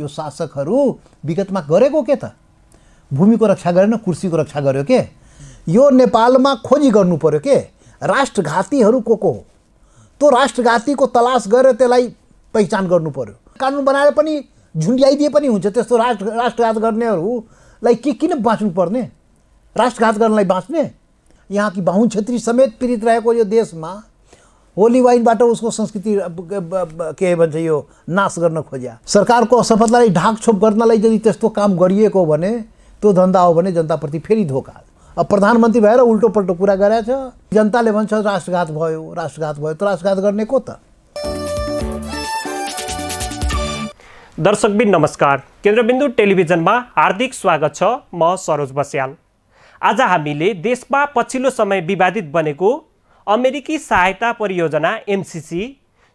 यो शासकहरू विगतमा गरेको के त भूमिको रक्षा गरेन कुर्सीको रक्षा गर्यो के यो नेपालमा खोजी गर्नु पऱ्यो के राष्ट्रघातीहरू को को हो त्यो राष्ट्रघातीको तलास गरेर त्यसलाई पहिचान गर्नु पर्यो कानुन बनाएर पनि झुन्ड्याइदिए पनि हुन्छ त्यस्तो राष्ट्र राष्ट्रघात गर्नेहरूलाई के किन बाँच्नु पर्ने राष्ट्रघात गर्नलाई बाँच्ने यहाँ कि बाहुन छेत्री समेत पीडित रहेको यो देशमा होली वाइनबाट उसको संस्कृति के भन्छ यो नाश गर्न खोज्या सरकारको असफलतालाई ढाकछोप गर्नलाई यदि त्यस्तो काम गरिएको भने त्यो धन्दा हो भने जनताप्रति फेरि धोका अब प्रधानमन्त्री भएर उल्टो पल्टो कुरा गरेछ जनताले भन्छ राष्ट्रघात भयो राष्ट्रघात भयो त राष्ट्रघात गर्ने को त दर्शकबिन नमस्कार केन्द्रबिन्दु टेलिभिजनमा हार्दिक स्वागत छ म सरोज बस्याल आज हामीले देशमा पछिल्लो समय विवादित बनेको अमेरिकी सहायता परियोजना एमसिसी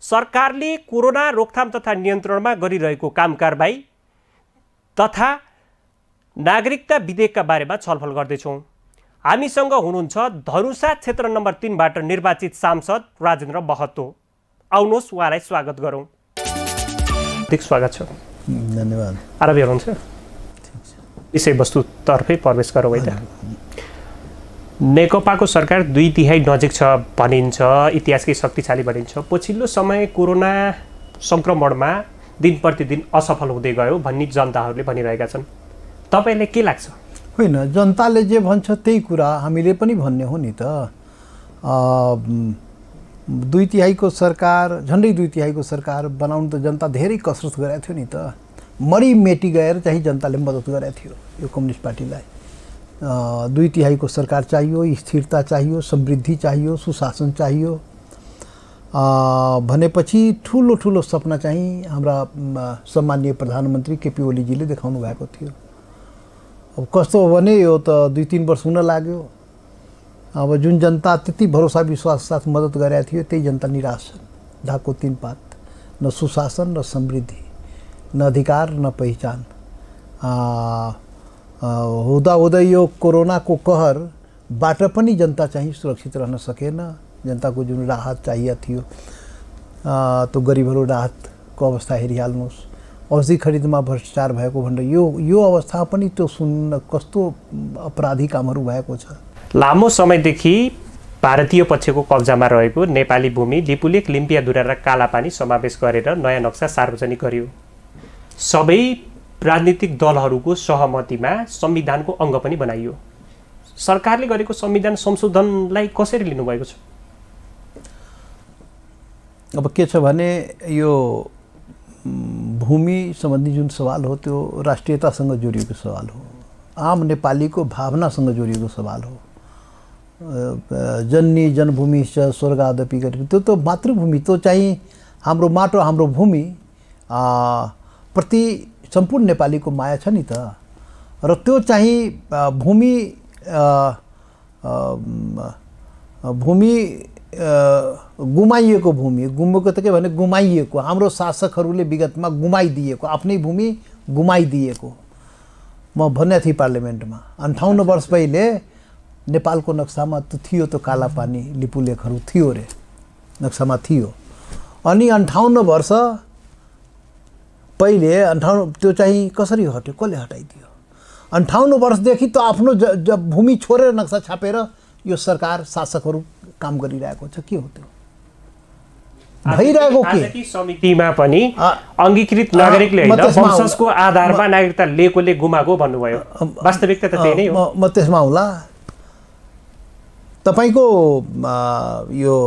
सरकारले कोरोना रोकथाम तथा नियन्त्रणमा गरिरहेको काम कारबाही तथा नागरिकता विधेयकका बारेमा छलफल गर्दैछौँ हामीसँग हुनुहुन्छ धनुषा क्षेत्र नम्बर तिनबाट निर्वाचित सांसद राजेन्द्र महतो आउनुहोस् उहाँलाई स्वागत गरौँ हार्दिक स्वागत छ धन्यवाद आरबी हुनुहुन्छ विषयवस्तुतर्फै प्रवेश गरौँ है त नेकपाको सरकार दुई तिहाई नजिक छ भनिन्छ इतिहासकै शक्तिशाली भनिन्छ पछिल्लो समय कोरोना सङ्क्रमणमा दिन प्रतिदिन असफल हुँदै गयो भन्ने जनताहरूले भनिरहेका छन् तपाईँलाई के लाग्छ होइन जनताले जे भन्छ त्यही कुरा हामीले पनि भन्ने हो नि त दुई तिहाईको सरकार झन्डै दुई तिहाईको सरकार बनाउनु त जनता धेरै कसरत गरेको थियो नि त मरिमेटी गएर चाहिँ जनताले मद्दत गरेको थियो यो कम्युनिस्ट पार्टीलाई दुई तिहाईको सरकार चाहियो स्थिरता चाहियो समृद्धि चाहियो सुशासन चाहियो भनेपछि ठुलो ठुलो सपना चाहिँ हाम्रा सम्मान्य प्रधानमन्त्री केपी ओलीजीले देखाउनु भएको थियो अब कस्तो हो भने यो त दुई तिन वर्ष हुन लाग्यो अब जुन जनता त्यति भरोसा विश्वास साथ मद्दत गरेका थियो त्यही जनता निराश छन् ढाको तिन पात न सुशासन र समृद्धि न अधिकार न पहिचान हुँदाहुँदै यो कोरोनाको कहरबाट पनि जनता चाहिँ सुरक्षित रहन सकेन जनताको जुन राहत चाहिएको थियो त्यो गरिबहरू राहतको अवस्था हेरिहाल्नुहोस् औषधि खरिदमा भ्रष्टाचार भएको भनेर यो यो अवस्था पनि त्यो सुन्न कस्तो अपराधी कामहरू भएको छ लामो समयदेखि भारतीय पक्षको कब्जामा रहेको नेपाली भूमि लिपुलेक लिम्पियाधुरा र कालापानी समावेश गरेर नयाँ नक्सा सार्वजनिक गरियो सबै राजनीतिक दलहरूको सहमतिमा संविधानको अङ्ग पनि बनाइयो सरकारले गरेको संविधान संशोधनलाई कसरी लिनुभएको छ अब के छ भने यो भूमि सम्बन्धी जुन सवाल हो त्यो राष्ट्रियतासँग जोडिएको सवाल हो आम नेपालीको भावनासँग जोडिएको सवाल हो जन्नी जनभूमि स्वर्गादपि गरेको त्यो त मातृभूमि त्यो चाहिँ हाम्रो माटो हाम्रो भूमि प्रति सम्पूर्ण नेपालीको माया छ नि त र त्यो चाहिँ भूमि भूमि गुमाइएको भूमि गुमेको त के भने गुमाइएको हाम्रो शासकहरूले विगतमा गुमाइदिएको आफ्नै भूमि गुमाइदिएको म भन्ने थिएँ पार्लियामेन्टमा अन्ठाउन्न वर्ष पहिले नेपालको नक्सामा त थियो त्यो काला पानी लिपुलेखहरू थियो रे नक्सामा थियो अनि अन्ठाउन्न वर्ष पहिले अन्ठाउन्न त्यो चाहिँ कसरी हट्यो कसले हटाइदियो अन्ठाउन्न वर्षदेखि त आफ्नो ज, ज भूमि छोडेर नक्सा छापेर यो सरकार शासकहरू काम गरिरहेको छ के हो त्यो भइरहेको के समितिमा पनि अङ्गीकृत नागरिकले वंशजको आधारमा नागरिकता लिएकोले गुमाएको भन्नुभयो वास्तविकता त त्यही नै हो म त्यसमा होला तपाईँको यो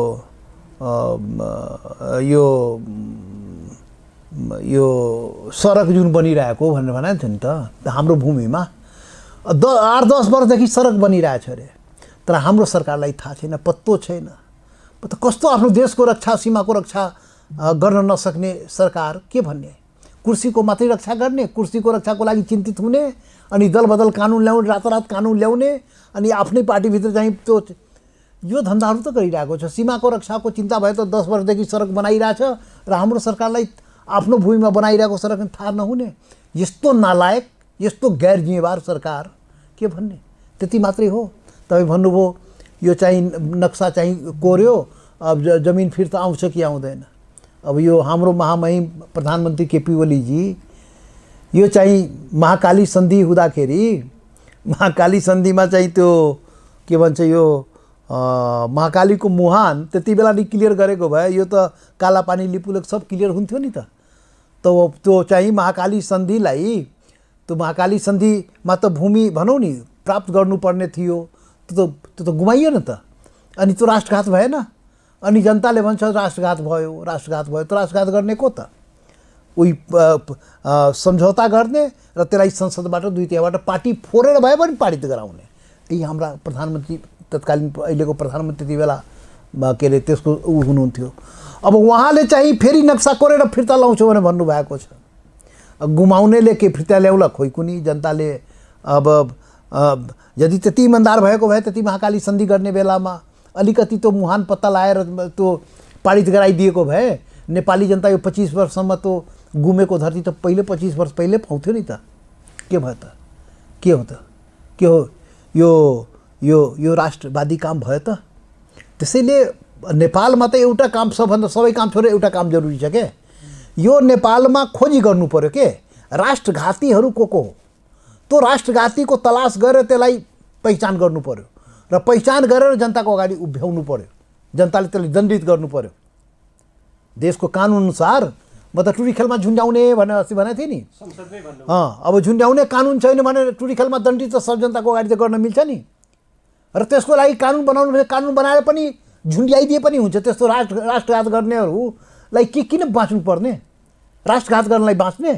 यो यो सडक जुन बनिरहेको भनेर भनेको थियो नि त हाम्रो भूमिमा द आठ दस वर्षदेखि सडक बनिरहेछ अरे तर हाम्रो सरकारलाई थाहा छैन पत्तो छैन त कस्तो आफ्नो देशको रक्षा सीमाको रक्षा गर्न नसक्ने सरकार के भन्ने कुर्सीको मात्रै रक्षा गर्ने कुर्सीको रक्षाको लागि चिन्तित हुने अनि दलबदल कानुन ल्याउने रातारात कानुन ल्याउने अनि आफ्नै पार्टीभित्र चाहिँ त्यो यो धन्दाहरू त गरिरहेको छ सीमाको रक्षाको चिन्ता भयो त दस वर्षदेखि सडक बनाइरहेछ र हाम्रो सरकारलाई आफ्नो भूमिमा बनाइरहेको सरकार थाहा नहुने यस्तो नालायक यस्तो गैर जिम्मेवार सरकार के भन्ने त्यति मात्रै हो तपाईँ भन्नुभयो यो चाहिँ नक्सा चाहिँ कोर्यो अब जमिन फिर्ता आउँछ कि आउँदैन अब यो हाम्रो महामहिम प्रधानमन्त्री केपी ओलीजी यो चाहिँ महाकाली सन्धि हुँदाखेरि महाकाली सन्धिमा चाहिँ त्यो के भन्छ यो महाकालीको मुहान त्यति बेला नि क्लियर गरेको भए यो त काला पानी लिपुलेक सब क्लियर हुन्थ्यो नि त त त्यो चाहिँ महाकाली सन्धिलाई त्यो महाकाली सन्धिमा त भूमि भनौँ नि प्राप्त गर्नुपर्ने थियो त्यो त त्यो त गुमाइयो न त अनि त्यो राष्ट्रघात भएन अनि जनताले भन्छ राष्ट्रघात भयो राष्ट्रघात भयो त्यो राष्ट्रघात गर्ने को त उही सम्झौता गर्ने र त्यसलाई संसदबाट दुई तिहारबाट पार्टी फोरेर भए पनि पारित गराउने यी हाम्रा प्रधानमन्त्री तत्कालीन अहिलेको प्रधानमन्त्री त्यति बेला के अरे त्यसको ऊ हुनुहुन्थ्यो अब उहाँले चाहिँ फेरि नक्सा कोरेर फिर्ता लाउँछु भनेर भन्नुभएको छ गुमाउनेले के फिर्ता ल्याउला खोइकुनी जनताले अब यदि त्यति इमान्दार भएको भए त्यति महाकाली सन्धि गर्ने बेलामा अलिकति त्यो मुहान पत्ता लाएर त्यो पारित गराइदिएको भए नेपाली जनता यो पच्चिस वर्षसम्म त्यो गुमेको धरती त पहिले पच्चिस वर्ष पहिले पाउँथ्यो नि त के भयो त के हो त के हो यो यो यो राष्ट्रवादी काम भयो त त्यसैले नेपालमा त एउटा काम सबभन्दा सबै काम छोडेर एउटा काम जरुरी छ के यो नेपालमा खोजी गर्नु पऱ्यो के राष्ट्रघातीहरू को को हो त्यो राष्ट्रघातीको तलास गरेर त्यसलाई पहिचान गर्नु पऱ्यो र पहिचान गरेर जनताको अगाडि उभ्याउनु पऱ्यो जनताले त्यसलाई दण्डित गर्नु पऱ्यो देशको कानुनअनुसार म त टुरी खेलमा झुन्ड्याउने भनेर अस्ति भनेको थिएँ नि अँ अब झुन्ड्याउने कानुन छैन भने टुरी खेलमा दण्डित त सब जनताको अगाडि त गर्न मिल्छ नि र त्यसको लागि कानुन बनाउनु भने कानुन बनाएर पनि झुन्ड्याइदिए पनि हुन्छ त्यस्तो राष्ट्र राष्ट्रघात गर्नेहरूलाई के किन पर्ने राष्ट्रघात गर्नलाई बाँच्ने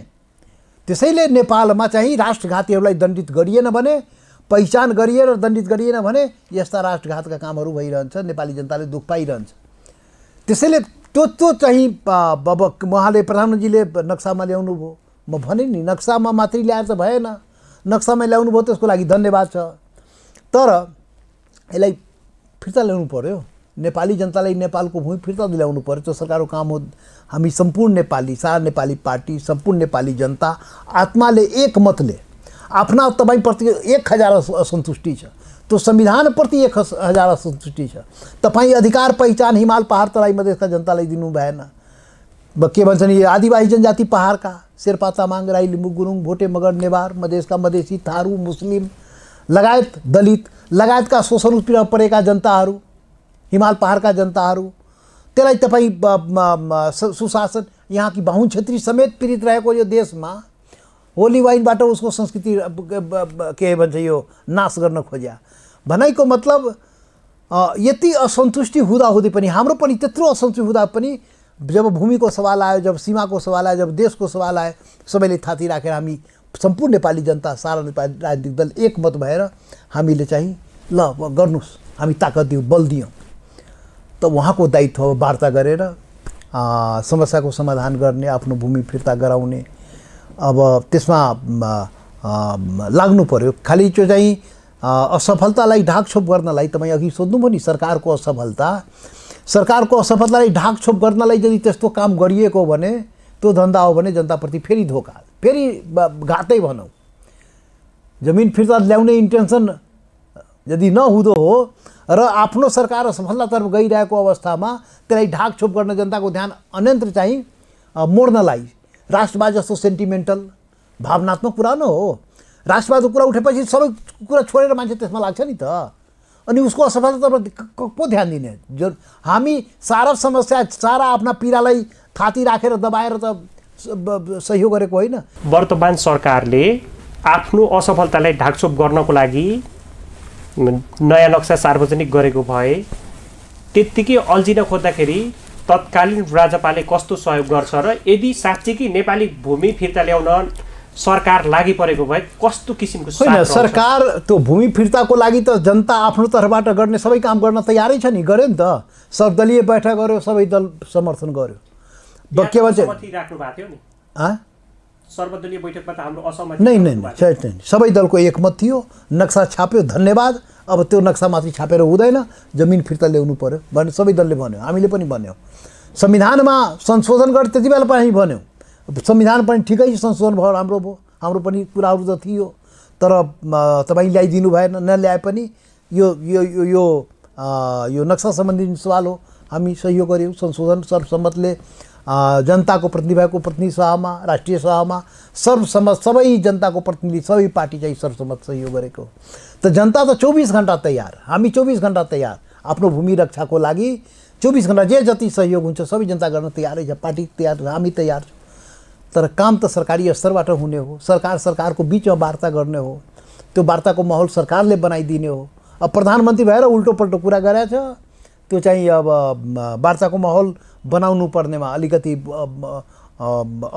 त्यसैले नेपालमा चाहिँ राष्ट्रघातीहरूलाई दण्डित गरिएन भने पहिचान गरिएर दण्डित गरिएन भने यस्ता राष्ट्रघातका कामहरू भइरहन्छ नेपाली जनताले दुःख पाइरहन्छ त्यसैले त्यो त्यो चाहिँ अब उहाँले प्रधानमन्त्रीले नक्सामा ल्याउनु भयो म भने नि नक्सामा मात्रै ल्याएर त भएन नक्सामा ल्याउनु भयो त्यसको लागि धन्यवाद छ तर यसलाई फिर्ता ल्याउनु पऱ्यो नेपाली जनतालाई नेपालको भूमि फिर्ता दिलाउनु पऱ्यो त्यो सरकारको काम हो हामी सम्पूर्ण नेपाली सारा नेपाली पार्टी सम्पूर्ण नेपाली जनता आत्माले एक मतले आफ्ना तपाईँप्रति एक हजार असन्तुष्टि छ त्यो संविधानप्रति एक हजार असन्तुष्टि छ तपाईँ अधिकार पहिचान हिमाल पहाड तराई मधेसका जनतालाई दिनु भएन के भन्छन् यो आदिवासी जनजाति पहाडका शेर्पा तामाङ राई लिम्बू गुरुङ भोटे मगर नेवार मधेसका मधेसी थारू मुस्लिम लगायत दलित लगायतका शोषण उत्पीडन परेका जनताहरू हिमाल पहाडका जनताहरू त्यसलाई तपाईँ सुशासन यहाँ कि बाहुन छेत्री समेत पीडित रहेको यो देशमा होली वाइनबाट उसको संस्कृति के भन्छ यो नाश गर्न खोज्या भनाइको मतलब यति असन्तुष्टि हुँदाहुँदै पनि हाम्रो पनि त्यत्रो असन्तुष्टि हुँदा पनि जब भूमिको सवाल आयो जब सीमाको सवाल आयो जब देशको सवाल आयो सबैले थाती राखेर हामी सम्पूर्ण नेपाली जनता सारा नेपाली राजनीतिक दल एकमत भएर हामीले चाहिँ ल गर्नुहोस् हामी ताकत दियौँ बल दियौँ त उहाँको दायित्व वार्ता गरेर समस्याको समाधान गर्ने आफ्नो भूमि फिर्ता गराउने अब त्यसमा लाग्नु पऱ्यो खालि त्यो चाहिँ असफलतालाई ढाकछोप गर्नलाई तपाईँ अघि सोध्नुभयो नि सरकारको असफलता सरकारको असफलतालाई ढाकछोप गर्नलाई यदि त्यस्तो काम गरिएको हो भने त्यो धन्दा हो भने जनताप्रति फेरि धोका फेरि घातै भनौँ जमिन फिर्ता ल्याउने इन्टेन्सन यदि नहुँदो हो र आफ्नो सरकार सफलतातर्फ गइरहेको अवस्थामा त्यसलाई ढाकछोप गर्न जनताको ध्यान अन्यन्त्र चाहिँ मोड्नलाई राष्ट्रवाद जस्तो सेन्टिमेन्टल भावनात्मक कुरा पुरानो हो राष्ट्रवादको कुरा उठेपछि सबै कुरा छोडेर मान्छे त्यसमा लाग्छ नि त अनि उसको असफलतातर्फ को ध्यान दिने जो हामी सारा समस्या सारा आफ्ना पीडालाई थाती राखेर दबाएर त सहयोग गरेको होइन वर्तमान सरकारले आफ्नो असफलतालाई ढाकछोप गर्नको लागि नयाँ नक्सा सार्वजनिक गरेको भए त्यत्तिकै अल्झिन खोज्दाखेरि तत्कालीन राजपाले कस्तो सहयोग गर्छ र यदि साँच्चीकै नेपाली भूमि फिर्ता ल्याउन सरकार लागि परेको भए कस्तो किसिमको होइन सरकार त्यो भूमि फिर्ताको लागि त जनता आफ्नो तर्फबाट गर्ने सबै काम गर्न तयारै छ नि गऱ्यो नि त सर्वदलीय बैठक गर्यो सबै दल समर्थन गर्यो के भन्छ नै नै सबै दलको एकमत थियो नक्सा छाप्यो धन्यवाद अब त्यो नक्सा माथि छापेर हुँदैन जमिन फिर्ता ल्याउनु पऱ्यो भने सबै दलले भन्यो हामीले पनि भन्यौँ संविधानमा संशोधन गरेर त्यति बेला पनि हामी भन्यौँ संविधान पनि ठिकै संशोधन भयो राम्रो भयो हाम्रो पनि कुराहरू त थियो तर तपाईँ ल्याइदिनु भएन नल्याए पनि यो यो यो यो नक्सा सम्बन्धी सवाल हो हामी सहयोग गऱ्यौँ संशोधन सर्वसम्मतले जनताको भएको प्रतिनिधि सभामा राष्ट्रिय सभामा सर्वसम्मत सबै जनताको प्रतिनिधि सबै पार्टी चाहिँ सर्वसम्मत सहयोग गरेको त जनता त चौबिस घन्टा तयार हामी चौबिस घन्टा तयार आफ्नो भूमि रक्षाको लागि चौबिस घन्टा जे जति सहयोग हुन्छ सबै जनता गर्न तयारै छ पार्टी तयार हामी तयार छौँ तर काम त सरकारी स्तरबाट हुने हो सरकार सरकारको बिचमा वार्ता गर्ने हो त्यो वार्ताको माहौल सरकारले बनाइदिने हो अब प्रधानमन्त्री भएर पल्टो कुरा गराएछ त्यो चाहिँ अब वार्ताको माहौल बनाउनु पर्नेमा अलिकति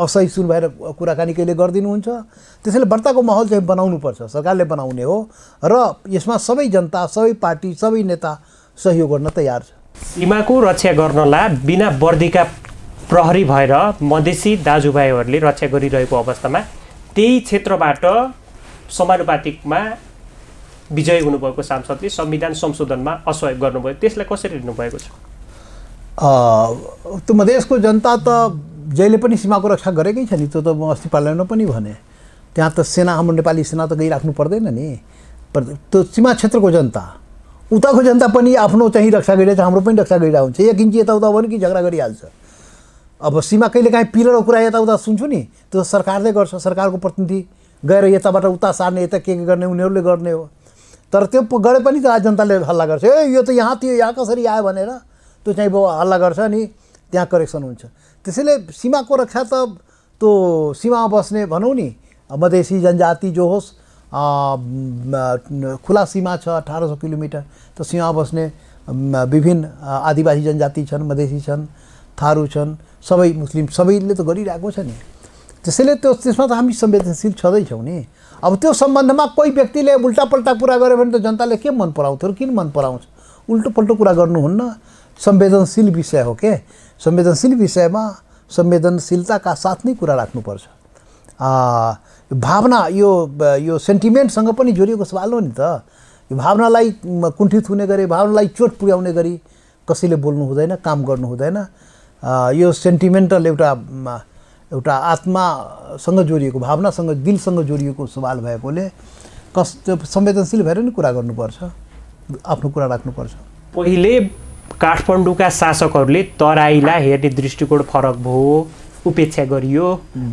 असहिष्णु भएर कुराकानी कहिले गरिदिनुहुन्छ त्यसैले व्रतको माहौल चाहिँ बनाउनुपर्छ सरकारले बनाउने हो र यसमा सबै जनता सबै पार्टी सबै नेता सहयोग गर्न तयार छ सीमाको रक्षा गर्नलाई बिना वर्दीका प्रहरी भएर मधेसी दाजुभाइहरूले रक्षा गरिरहेको अवस्थामा त्यही क्षेत्रबाट समानुपातिकमा विजय हुनुभएको सांसदले संविधान संशोधनमा असहयोग गर्नुभयो त्यसलाई कसरी हेर्नुभएको छ त्यो मधेसको जनता त जहिले पनि सीमाको रक्षा गरेकै छ नि त्यो त म अस्ति पार्लियामेन्टमा पनि भने त्यहाँ त सेना हाम्रो नेपाली सेना त गइराख्नु पर्दैन नि पर त्यो सीमा क्षेत्रको जनता उताको जनता पनि आफ्नो चाहिँ रक्षा गरिरहेछ हाम्रो पनि रक्षा गरिरहेको हुन्छ एक इन्च यताउता भने कि झगडा गरिहाल्छ अब सीमा कहिले काहीँ पिरेर कुरा यताउता सुन्छु नि त्यो सरकारले गर्छ सरकारको प्रतिनिधि गएर यताबाट उता सार्ने यता के के गर्ने उनीहरूले गर्ने हो तर त्यो गरे पनि त जनताले हल्ला गर्छ ए यो त यहाँ थियो यहाँ कसरी आयो भनेर त्यो चाहिँ अब हल्ला गर्छ नि त्यहाँ करेक्सन हुन्छ त्यसैले सीमाको रक्षा त त्यो सीमामा बस्ने भनौँ नि मधेसी जनजाति जो होस् खुला सीमा छ अठार सौ किलोमिटर त सीमा बस्ने विभिन्न आदिवासी जनजाति छन् मधेसी छन् थारू छन् सबै मुस्लिम सबैले त गरिरहेको छ नि त्यसैले त्यो त्यसमा त हामी संवेदनशील छँदैछौँ नि अब त्यो सम्बन्धमा कोही व्यक्तिले उल्टापल्टा कुरा गर्यो भने त जनताले के मन पराउँथ्यो किन मन पराउँछ उल्टो पल्टो कुरा गर्नुहुन्न संवेदनशील विषय हो के संवेदनशील विषयमा संवेदनशीलताका साथ नै कुरा राख्नुपर्छ भावना यो यो सेन्टिमेन्टसँग पनि जोडिएको सवाल हो नि त यो भावनालाई कुण्ठित हुने गरी भावनालाई चोट पुर्याउने गरी कसैले बोल्नु हुँदैन काम गर्नु हुँदैन यो सेन्टिमेन्टल एउटा एउटा आत्मासँग जोडिएको भावनासँग दिलसँग जोडिएको सवाल भएकोले कस संवेदनशील भएर नै कुरा गर्नुपर्छ आफ्नो कुरा राख्नुपर्छ पहिले काठमाडौँका शासकहरूले तराईलाई हेर्ने दृष्टिकोण फरक भयो उपेक्षा गरियो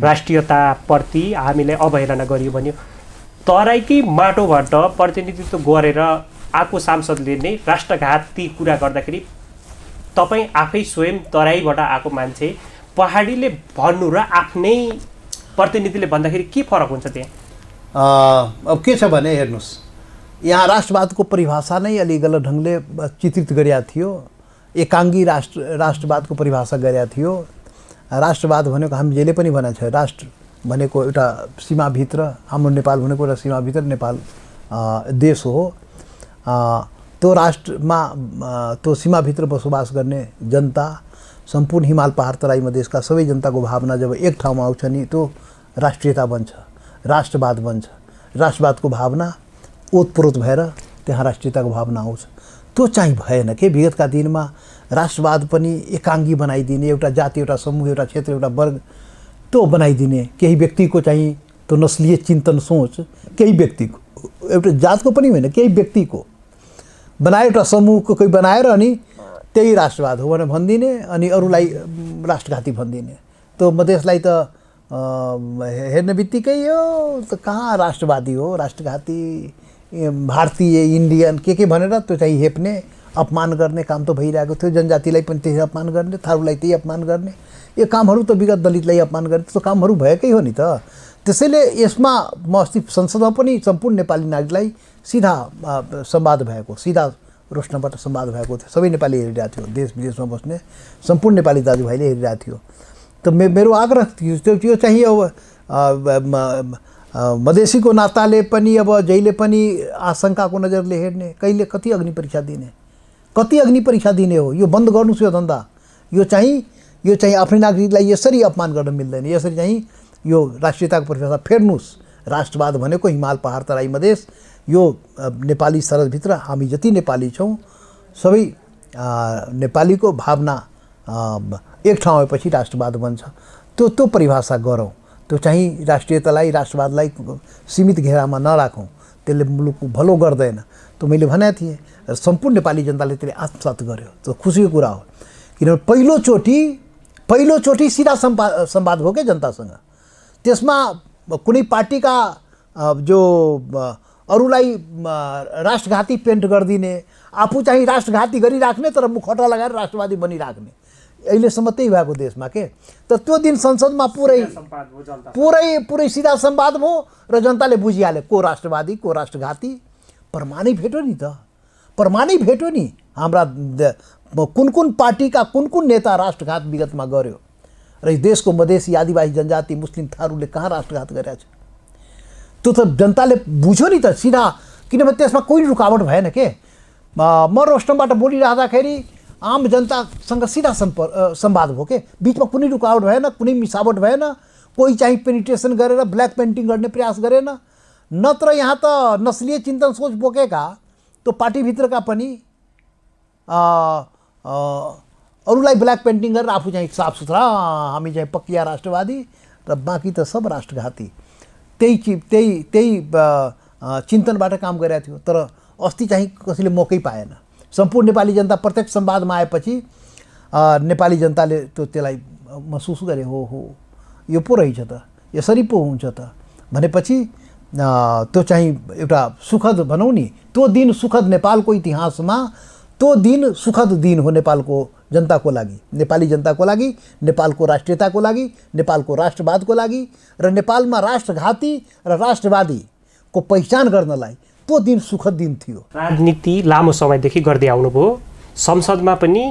राष्ट्रियताप्रति हामीलाई अवहेलना गरियो भन्यो तराईकै माटोबाट प्रतिनिधित्व गरेर आएको सांसदले नै राष्ट्रघाती कुरा गर्दाखेरि तपाईँ आफै स्वयं तराईबाट आएको मान्छे पहाडीले भन्नु र आफ्नै प्रतिनिधिले भन्दाखेरि के फरक हुन्छ त्यहाँ अब के छ भने हेर्नुहोस् यहाँ राष्ट्रवादको परिभाषा नै अलि गलत ढङ्गले चित्रित गरेका थियो एकाङ्गी राष्ट्र राष्ट्रवादको परिभाषा गरेका थियो राष्ट्रवाद भनेको हामी जहिले पनि भनेको छ राष्ट्र भनेको एउटा सीमाभित्र हाम्रो नेपाल भनेको एउटा सीमाभित्र नेपाल देश हो त्यो राष्ट्रमा त्यो सीमाभित्र बसोबास गर्ने जनता सम्पूर्ण हिमाल पहाड तराईमा देशका सबै जनताको भावना जब एक ठाउँमा आउँछ नि त्यो राष्ट्रियता बन्छ राष्ट्रवाद बन्छ राष्ट्रवादको भावना ओतप्रोत भएर त्यहाँ राष्ट्रियताको भावना आउँछ त्यो चाहिँ भएन के विगतका दिनमा राष्ट्रवाद पनि एकाङ्गी बनाइदिने एउटा जाति एउटा समूह एउटा क्षेत्र एउटा वर्ग त्यो बनाइदिने केही व्यक्तिको चाहिँ त्यो नस्लीय चिन्तन सोच केही व्यक्तिको एउटा जातको पनि होइन केही व्यक्तिको बनायो एउटा समूहको कोही बनाएर अनि त्यही राष्ट्रवाद हो भनेर भनिदिने अनि अरूलाई राष्ट्रघाती भनिदिने त्यो मधेसलाई त हेर्ने बित्तिकै हो त कहाँ राष्ट्रवादी हो राष्ट्रघाती भारतीय इन्डियन के के भनेर त्यो चाहिँ हेप्ने अपमान गर्ने काम त भइरहेको थियो जनजातिलाई पनि त्यही अपमान गर्ने थारूलाई त्यही अपमान गर्ने यो कामहरू त विगत दलितलाई अपमान गर्ने त्यस्तो कामहरू भएकै हो नि त त्यसैले यसमा म अस्ति संसदमा पनि सम्पूर्ण नेपाली नारीलाई सिधा संवाद भएको सिधा रोस्नबाट संवाद भएको थियो सबै नेपाली हेरिरहेको थियो देश विदेशमा बस्ने सम्पूर्ण नेपाली दाजुभाइले हेरिरहेको थियो त मे मेरो आग्रह थियो त्यो चाहिँ अब मधेसीको नाताले पनि अब जहिले पनि आशङ्काको नजरले हेर्ने कहिले कति अग्नि परीक्षा दिने कति अग्नि परीक्षा दिने हो यो बन्द गर्नुहोस् यो धन्दा यो चाहिँ यो चाहिँ आफ्नै नागरिकलाई यसरी अपमान गर्न मिल्दैन यसरी चाहिँ यो राष्ट्रियताको परिभाषा फेर्नुहोस् राष्ट्रवाद भनेको हिमाल पहाड तराई मधेस यो नेपाली सरदभित्र हामी जति नेपाली छौँ सबै नेपालीको भावना एक ठाउँ भएपछि राष्ट्रवाद बन्छ त्यो त्यो परिभाषा गरौँ त्यो चाहिँ राष्ट्रियतालाई राष्ट्रवादलाई सीमित घेरामा नराखौँ त्यसले मुलुकको भलो गर्दैन त्यो मैले भनेको थिएँ र सम्पूर्ण नेपाली जनताले त्यसले आत्मसात गर्यो त्यो खुसीको कुरा हो किनभने पहिलोचोटि पहिलोचोटि सिधा सम्पा सम्वाद भयो क्या जनतासँग त्यसमा कुनै पार्टीका जो अरूलाई राष्ट्रघाती पेन्ट गरिदिने आफू चाहिँ राष्ट्रघाती गरिराख्ने तर मुखटा लगाएर राष्ट्रवादी बनिराख्ने अहिलेसम्म त्यही भएको देशमा के तर त्यो दिन संसदमा पुरै पुरै पुरै सिधा सम्वाद भयो र जनताले बुझिहाले को राष्ट्रवादी को राष्ट्रघाती प्रमाणै भेट्यो नि त प्रमाणै भेट्यो नि हाम्रा कुन कुन पार्टीका कुन कुन नेता राष्ट्रघात विगतमा गर्यो र देशको मधेसी आदिवासी जनजाति मुस्लिम थारूले कहाँ राष्ट्रघात गरेका छ त्यो त जनताले बुझ्यो नि त सिधा किनभने त्यसमा कोही रुकावट भएन के म रोस्टमबाट बोलिरहँदाखेरि आम जनतासँग सिधा सम्पर्क संवाद भयो के बिचमा कुनै रुकावट भएन कुनै मिसावट भएन कोही चाहिँ पेनिट्रेसन गरेर ब्ल्याक पेन्टिङ गर्ने प्रयास गरेन नत्र यहाँ त नस्लीय चिन्तन सोच बोकेका त्यो पार्टीभित्रका पनि अरूलाई ब्ल्याक पेन्टिङ गरेर आफू चाहिँ साफ सुथरा हामी चाहिँ पक्किया राष्ट्रवादी र बाँकी त सब राष्ट्रघाती त्यही चि त्यही त्यही चिन्तनबाट काम गरेका थियो तर अस्ति चाहिँ कसैले मौकै पाएन सम्पूर्ण नेपाली जनता प्रत्यक्ष संवादमा आएपछि नेपाली जनताले त्यो त्यसलाई महसुस गरे हो हो यो पो रहेछ त यसरी पो हुन्छ त भनेपछि त्यो चाहिँ एउटा सुखद भनौँ नि त्यो दिन सुखद नेपालको इतिहासमा त्यो दिन सुखद दिन हो नेपालको जनताको लागि नेपाली जनताको लागि नेपालको राष्ट्रियताको लागि नेपालको राष्ट्रवादको लागि र नेपालमा राष्ट्रघाती र राष्ट्रवादीको पहिचान गर्नलाई कस्तो दिन सुखद दिन थियो राजनीति लामो समयदेखि गर्दै आउनुभयो संसदमा पनि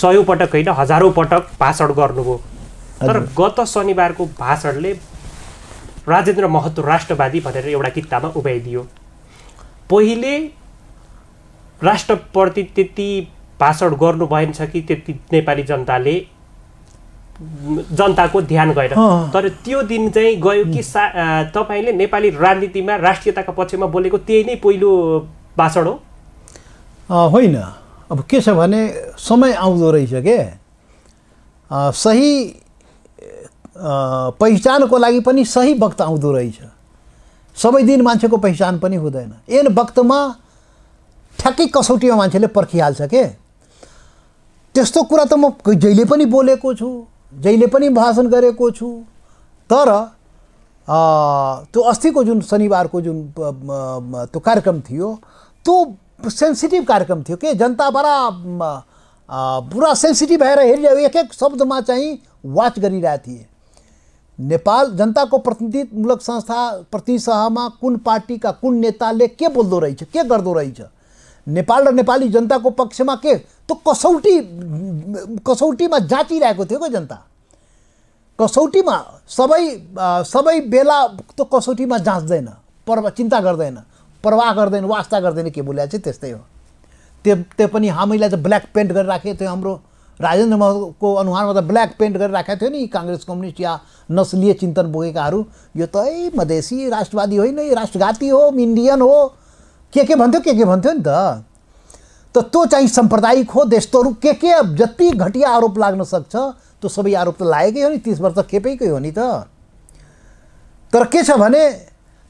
सयौँ पटक होइन हजारौँ पटक भाषण गर्नुभयो तर गत शनिबारको भाषणले राजेन्द्र महतो राष्ट्रवादी भनेर एउटा किताबमा उभ्याइदियो पहिले राष्ट्रप्रति त्यति भाषण गर्नु भएन छ कि त्यति नेपाली जनताले जनताको ध्यान गएर तर त्यो दिन चाहिँ गयो कि सा तपाईँले नेपाली राजनीतिमा राष्ट्रियताको पक्षमा बोलेको त्यही नै पहिलो भाषण हो होइन अब के छ भने समय आउँदो रहेछ के सही पहिचानको लागि पनि सही वक्त आउँदो रहेछ सबै दिन मान्छेको पहिचान पनि हुँदैन एन वक्तमा ठ्याक्कै कसौटीमा मान्छेले पर्खिहाल्छ के त्यस्तो कुरा त म जहिले पनि बोलेको छु जहिले पनि भाषण गरेको छु तर त्यो अस्तिको जुन शनिबारको जुन त्यो कार्यक्रम थियो त्यो सेन्सिटिभ कार्यक्रम थियो के जनता बडा पुरा सेन्सिटिभ भएर हेरिरहेको एक एक शब्दमा चाहिँ वाच गरिरहेको थिए नेपाल जनताको प्रतिनिधिमूलक संस्था प्रतिसभामा कुन पार्टीका कुन नेताले के बोल्दो रहेछ के गर्दो रहेछ नेपाल र नेपाली जनताको पक्षमा के त कसौटी कसौटीमा जाँचिरहेको थियो क्या जनता कसौटीमा सबै सबै बेला त कसौटीमा जाँच्दैन प्रवा चिन्ता गर्दैन प्रवाह गर्दैन वास्ता गर्दैन के बोल्या चाहिँ त्यस्तै हो त्यो त्यो पनि हामीलाई चाहिँ ब्ल्याक पेन्ट गरेर राखेको थियो हाम्रो राजेन्द्र महतोको अनुहारमा त ब्ल्याक पेन्ट गरेर राखेको थियो नि काङ्ग्रेस कम्युनिस्ट या नस्लीय चिन्तन बोकेकाहरू यो त है मधेसी राष्ट्रवादी होइन राष्ट्रघाती हो इन्डियन हो के के भन्थ्यो के के भन्थ्यो नि त त त्यो चाहिँ साम्प्रदायिक हो त्यस्तोहरू के के जति घटिया आरोप लाग्न सक्छ त्यो सबै आरोप त लागेकै हो नि तिस वर्ष खेपेकै हो नि त तर के छ भने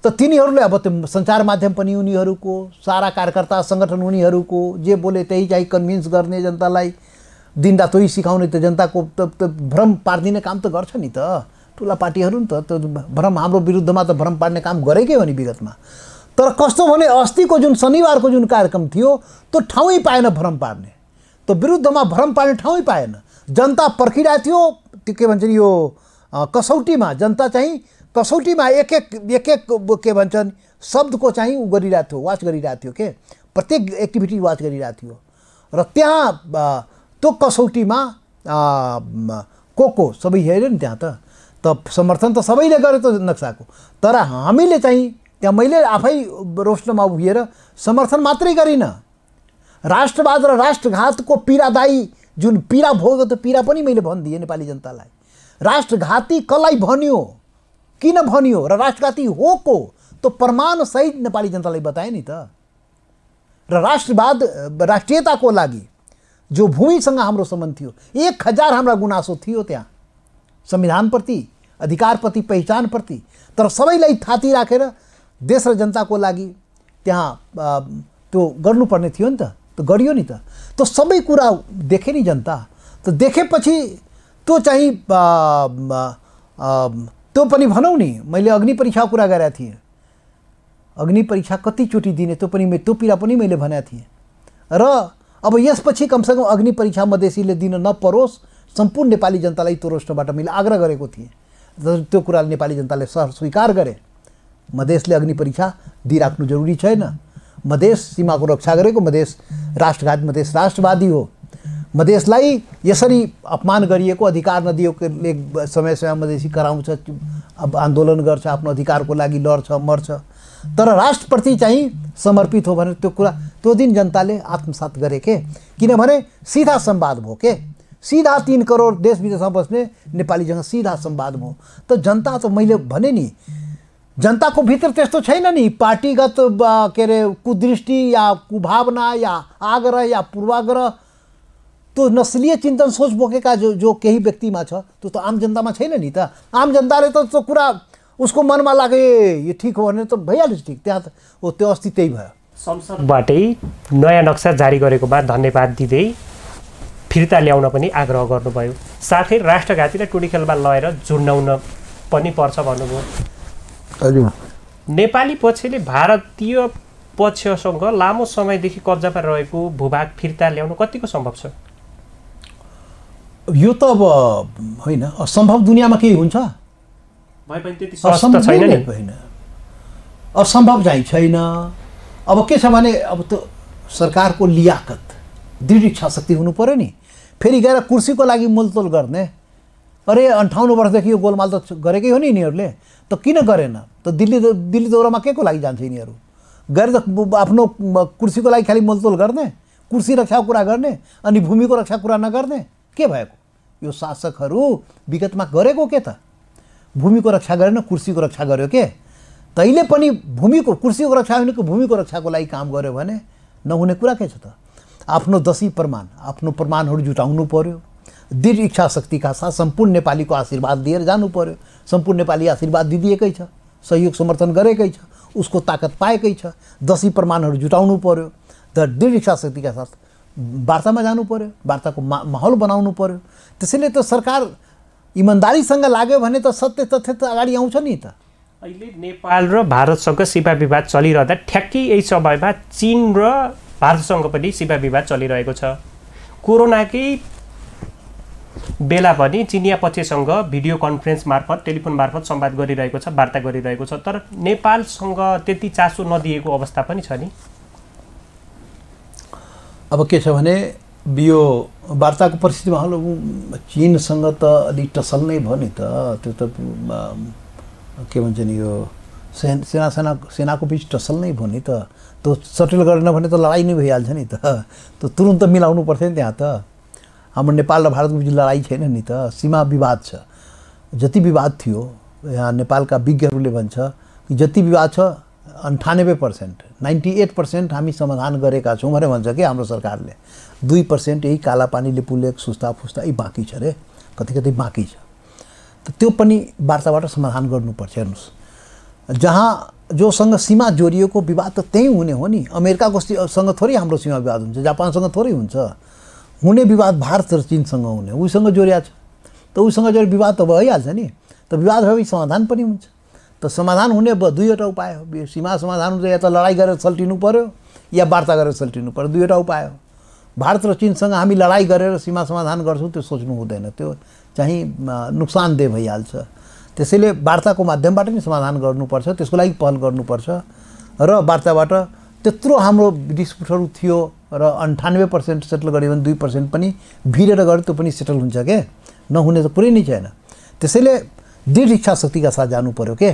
त तिनीहरूले अब त्यो सञ्चार माध्यम पनि उनीहरूको सारा कार्यकर्ता सङ्गठन उनीहरूको जे बोले त्यही चाहिँ कन्भिन्स गर्ने जनतालाई दिनदा तोही सिकाउने त जनताको त भ्रम पारिदिने काम त गर्छ नि त ठुला पार्टीहरू नि त त्यो भ्रम हाम्रो विरुद्धमा त भ्रम पार्ने काम गरेकै हो नि विगतमा तर कस्तो भने अस्तिको जुन शनिबारको जुन कार्यक्रम थियो त्यो ठाउँै पाएन भ्रम पार्ने त्यो विरुद्धमा भ्रम पार्ने ठाउँै पाएन जनता पर्खिरहेको थियो त्यो के भन्छन् यो कसौटीमा जनता चाहिँ कसौटीमा एक एक एक एक के भन्छन् शब्दको चाहिँ उ गरिरहेको थियो वाच गरिरहेको थियो के प्रत्येक एक्टिभिटी वाच गरिरहेको थियो र त्यहाँ त्यो कसौटीमा को को सबै हेऱ्यो नि त्यहाँ त त समर्थन त सबैले गर्यो त नक्साको तर हामीले चाहिँ त्यहाँ मैले आफै रोस्टमा उभिएर समर्थन मात्रै गरिनँ राष्ट्रवाद र राष्ट्रघातको पीडादायी जुन पीडा भोग्यो त्यो पीडा पनि मैले भनिदिएँ नेपाली जनतालाई राष्ट्रघाती कसलाई भन्यो किन भन्यो र राष्ट्रघाती हो को त्यो प्रमाणसहित नेपाली जनतालाई बताएँ नि त र राष्ट्रवाद राष्ट्रियताको लागि जो भूमिसँग हाम्रो सम्बन्ध थियो एक हजार हाम्रा गुनासो थियो त्यहाँ संविधानप्रति अधिकारप्रति पहिचानप्रति तर सबैलाई थाती राखेर देश र जनताको लागि त्यहाँ त्यो गर्नुपर्ने थियो नि त त्यो गरियो नि त त्यो सबै कुरा देखे नि जनता त देखेपछि त्यो चाहिँ त्यो पनि भनौँ नि मैले अग्नि परीक्षा कुरा गरेका थिएँ अग्नि परीक्षा कतिचोटि दिने त्यो पनि त्यो पीडा पनि मैले भनेको थिएँ र अब यसपछि कमसेकम अग्नि परीक्षा मधेसीले दिन नपरोस् सम्पूर्ण नेपाली जनतालाई त्यो रोष्टबाट मैले आग्रह गरेको थिएँ त्यो कुरा नेपाली जनताले सर स्वीकार गरेँ मधेसले अग्नि परीक्षा दिइराख्नु जरुरी छैन मधेस सीमाको रक्षा गरेको मधेस राष्ट्रघात मधेस राष्ट्रवादी हो मधेसलाई यसरी अपमान गरिएको अधिकार नदिएकोले समय समय मधेसी कराउँछ अब आन्दोलन गर्छ आफ्नो अधिकारको लागि लड्छ मर्छ तर राष्ट्रप्रति चाहिँ समर्पित हो भने त्यो कुरा त्यो दिन जनताले आत्मसात गरे के किनभने सिधा संवाद भयो के सिधा तिन करोड देश विदेशमा बस्ने नेपालीसँग सिधा संवाद भयो त जनता त मैले भने नि जनताको भित्र त्यस्तो छैन नि पार्टीगत के अरे कुदृष्टि या कुभावना या आग्रह या पूर्वाग्रह त्यो नस्लीय चिन्तन सोच बोकेका जो जो केही व्यक्तिमा छ त्यो त आम जनतामा छैन नि त आम जनताले त त्यो कुरा उसको मनमा लाग्यो ए यो ठिक हो भने त भइहाल्यो ठिक त्यहाँ त हो त्यो अस्ति त्यही भयो संसदबाटै नयाँ नक्सा जारी गरेकोमा धन्यवाद दिँदै फिर्ता ल्याउन पनि आग्रह गर्नुभयो साथै राष्ट्रघाती र खेलमा लगेर झुन्डाउन पनि पर्छ भन्नुभयो हजुर नेपाली पक्षले भारतीय पक्षसँग लामो समयदेखि कब्जामा रहेको भूभाग फिर्ता ल्याउनु कतिको सम्भव छ यो त अब होइन असम्भव दुनियाँमा केही हुन्छ होइन असम्भव चाहिँ छैन अब के छ भने अब त्यो सरकारको लियाकत दृढ इच्छा शक्ति हुनु पऱ्यो नि फेरि गएर कुर्सीको लागि मोलतोल गर्ने अरे अन्ठाउन्न वर्षदेखि यो गोलमाल त गरेकै हो नि यिनीहरूले त किन गरेन त दिल्ली दिल्ली दौरामा के को लागि जान्छ यिनीहरू गएर त आफ्नो कुर्सीको लागि खालि मोलतोल गर्ने कुर्सी रक्षाको कुरा गर्ने अनि भूमिको रक्षा कुरा नगर्ने के भएको यो शासकहरू विगतमा गरेको के त भूमिको रक्षा गरेन कुर्सीको रक्षा गर्यो के तैले पनि भूमिको कुर्सीको रक्षा भनेको भूमिको रक्षाको लागि काम गर्यो भने नहुने कुरा के छ त आफ्नो दसी प्रमाण आफ्नो प्रमाणहरू जुटाउनु पर्यो दृढ इच्छा शक्तिका साथ सम्पूर्ण नेपालीको आशीर्वाद दिएर जानु पर्यो सम्पूर्ण नेपाली आशीर्वाद दिदिएकै छ सहयोग समर्थन गरेकै छ उसको ताकत पाएकै छ दसी प्रमाणहरू जुटाउनु पर्यो द दृढ इच्छा शक्तिका साथ वार्तामा जानु पर्यो वार्ताको माहौल बनाउनु पर्यो त्यसैले त सरकार इमान्दारीसँग लाग्यो भने त सत्य तथ्य त अगाडि आउँछ नि त अहिले नेपाल र भारतसँग सीमा विवाद चलिरहँदा ठ्याक्कै यही समयमा चिन र भारतसँग पनि सीमा विवाद चलिरहेको छ कोरोनाकै बेला पनि चिनिया पक्षसँग भिडियो कन्फरेन्स मार्फत टेलिफोन मार्फत सम्वाद गरिरहेको छ वार्ता गरिरहेको छ तर नेपालसँग त्यति चासो नदिएको अवस्था पनि छ नि अब के छ भने यो वार्ताको परिस्थितिमा हलो चिनसँग त अलिक टसल नै भयो नि त त्यो त के भन्छ नि यो सेना सेना सेना सेनाको बिच टसल नै भयो नि त त्यो सटल गरेन भने त लडाइँ नै भइहाल्छ नि त त्यो तुरुन्त मिलाउनु पर्थ्यो नि त्यहाँ त हाम्रो नेपाल र भारतको बिच लडाइँ छैन नि त सीमा विवाद छ जति विवाद थियो यहाँ नेपालका विज्ञहरूले भन्छ कि जति विवाद छ अन्ठानब्बे पर्सेन्ट नाइन्टी एट पर्सेन्ट हामी समाधान गरेका छौँ भनेर भन्छ कि हाम्रो सरकारले दुई पर्सेन्ट यही काला पानीले पुलेक सुस्ता फुस्ता यी बाँकी छ अरे कति कति बाँकी छ त त्यो पनि वार्ताबाट समाधान गर्नुपर्छ हेर्नुहोस् जहाँ जोसँग सीमा जोडिएको विवाद त त्यहीँ हुने हो नि अमेरिकाको सँग थोरै हाम्रो सीमा विवाद हुन्छ जापानसँग थोरै हुन्छ हुने विवाद भारत र चिनसँग हुने उसँग जोडिया छ त उसँग जोडेर विवाद त भइहाल्छ नि त विवाद भएपछि समाधान पनि हुन्छ त समाधान हुने दुईवटा उपाय हो सीमा समाधान हुन्छ या त लडाइँ गरेर सल्टिनु पऱ्यो या वार्ता गरेर सल्टिनु पऱ्यो दुईवटा उपाय हो भारत र चिनसँग हामी लडाइँ गरेर सीमा समाधान गर्छौँ त्यो सोच्नु हुँदैन त्यो चाहिँ नोक्सानदेह भइहाल्छ त्यसैले वार्ताको माध्यमबाट नै समाधान गर्नुपर्छ त्यसको लागि पहल गर्नुपर्छ र वार्ताबाट त्यत्रो हाम्रो डिस्प्युटहरू थियो र अन्ठानब्बे पर्सेन्ट सेटल गऱ्यो भने दुई पर्सेन्ट पनि भिरेर गऱ्यो त्यो पनि सेटल हुन्छ के नहुने त पुरै नै छैन त्यसैले दृढ इच्छा शक्तिका साथ जानु पऱ्यो के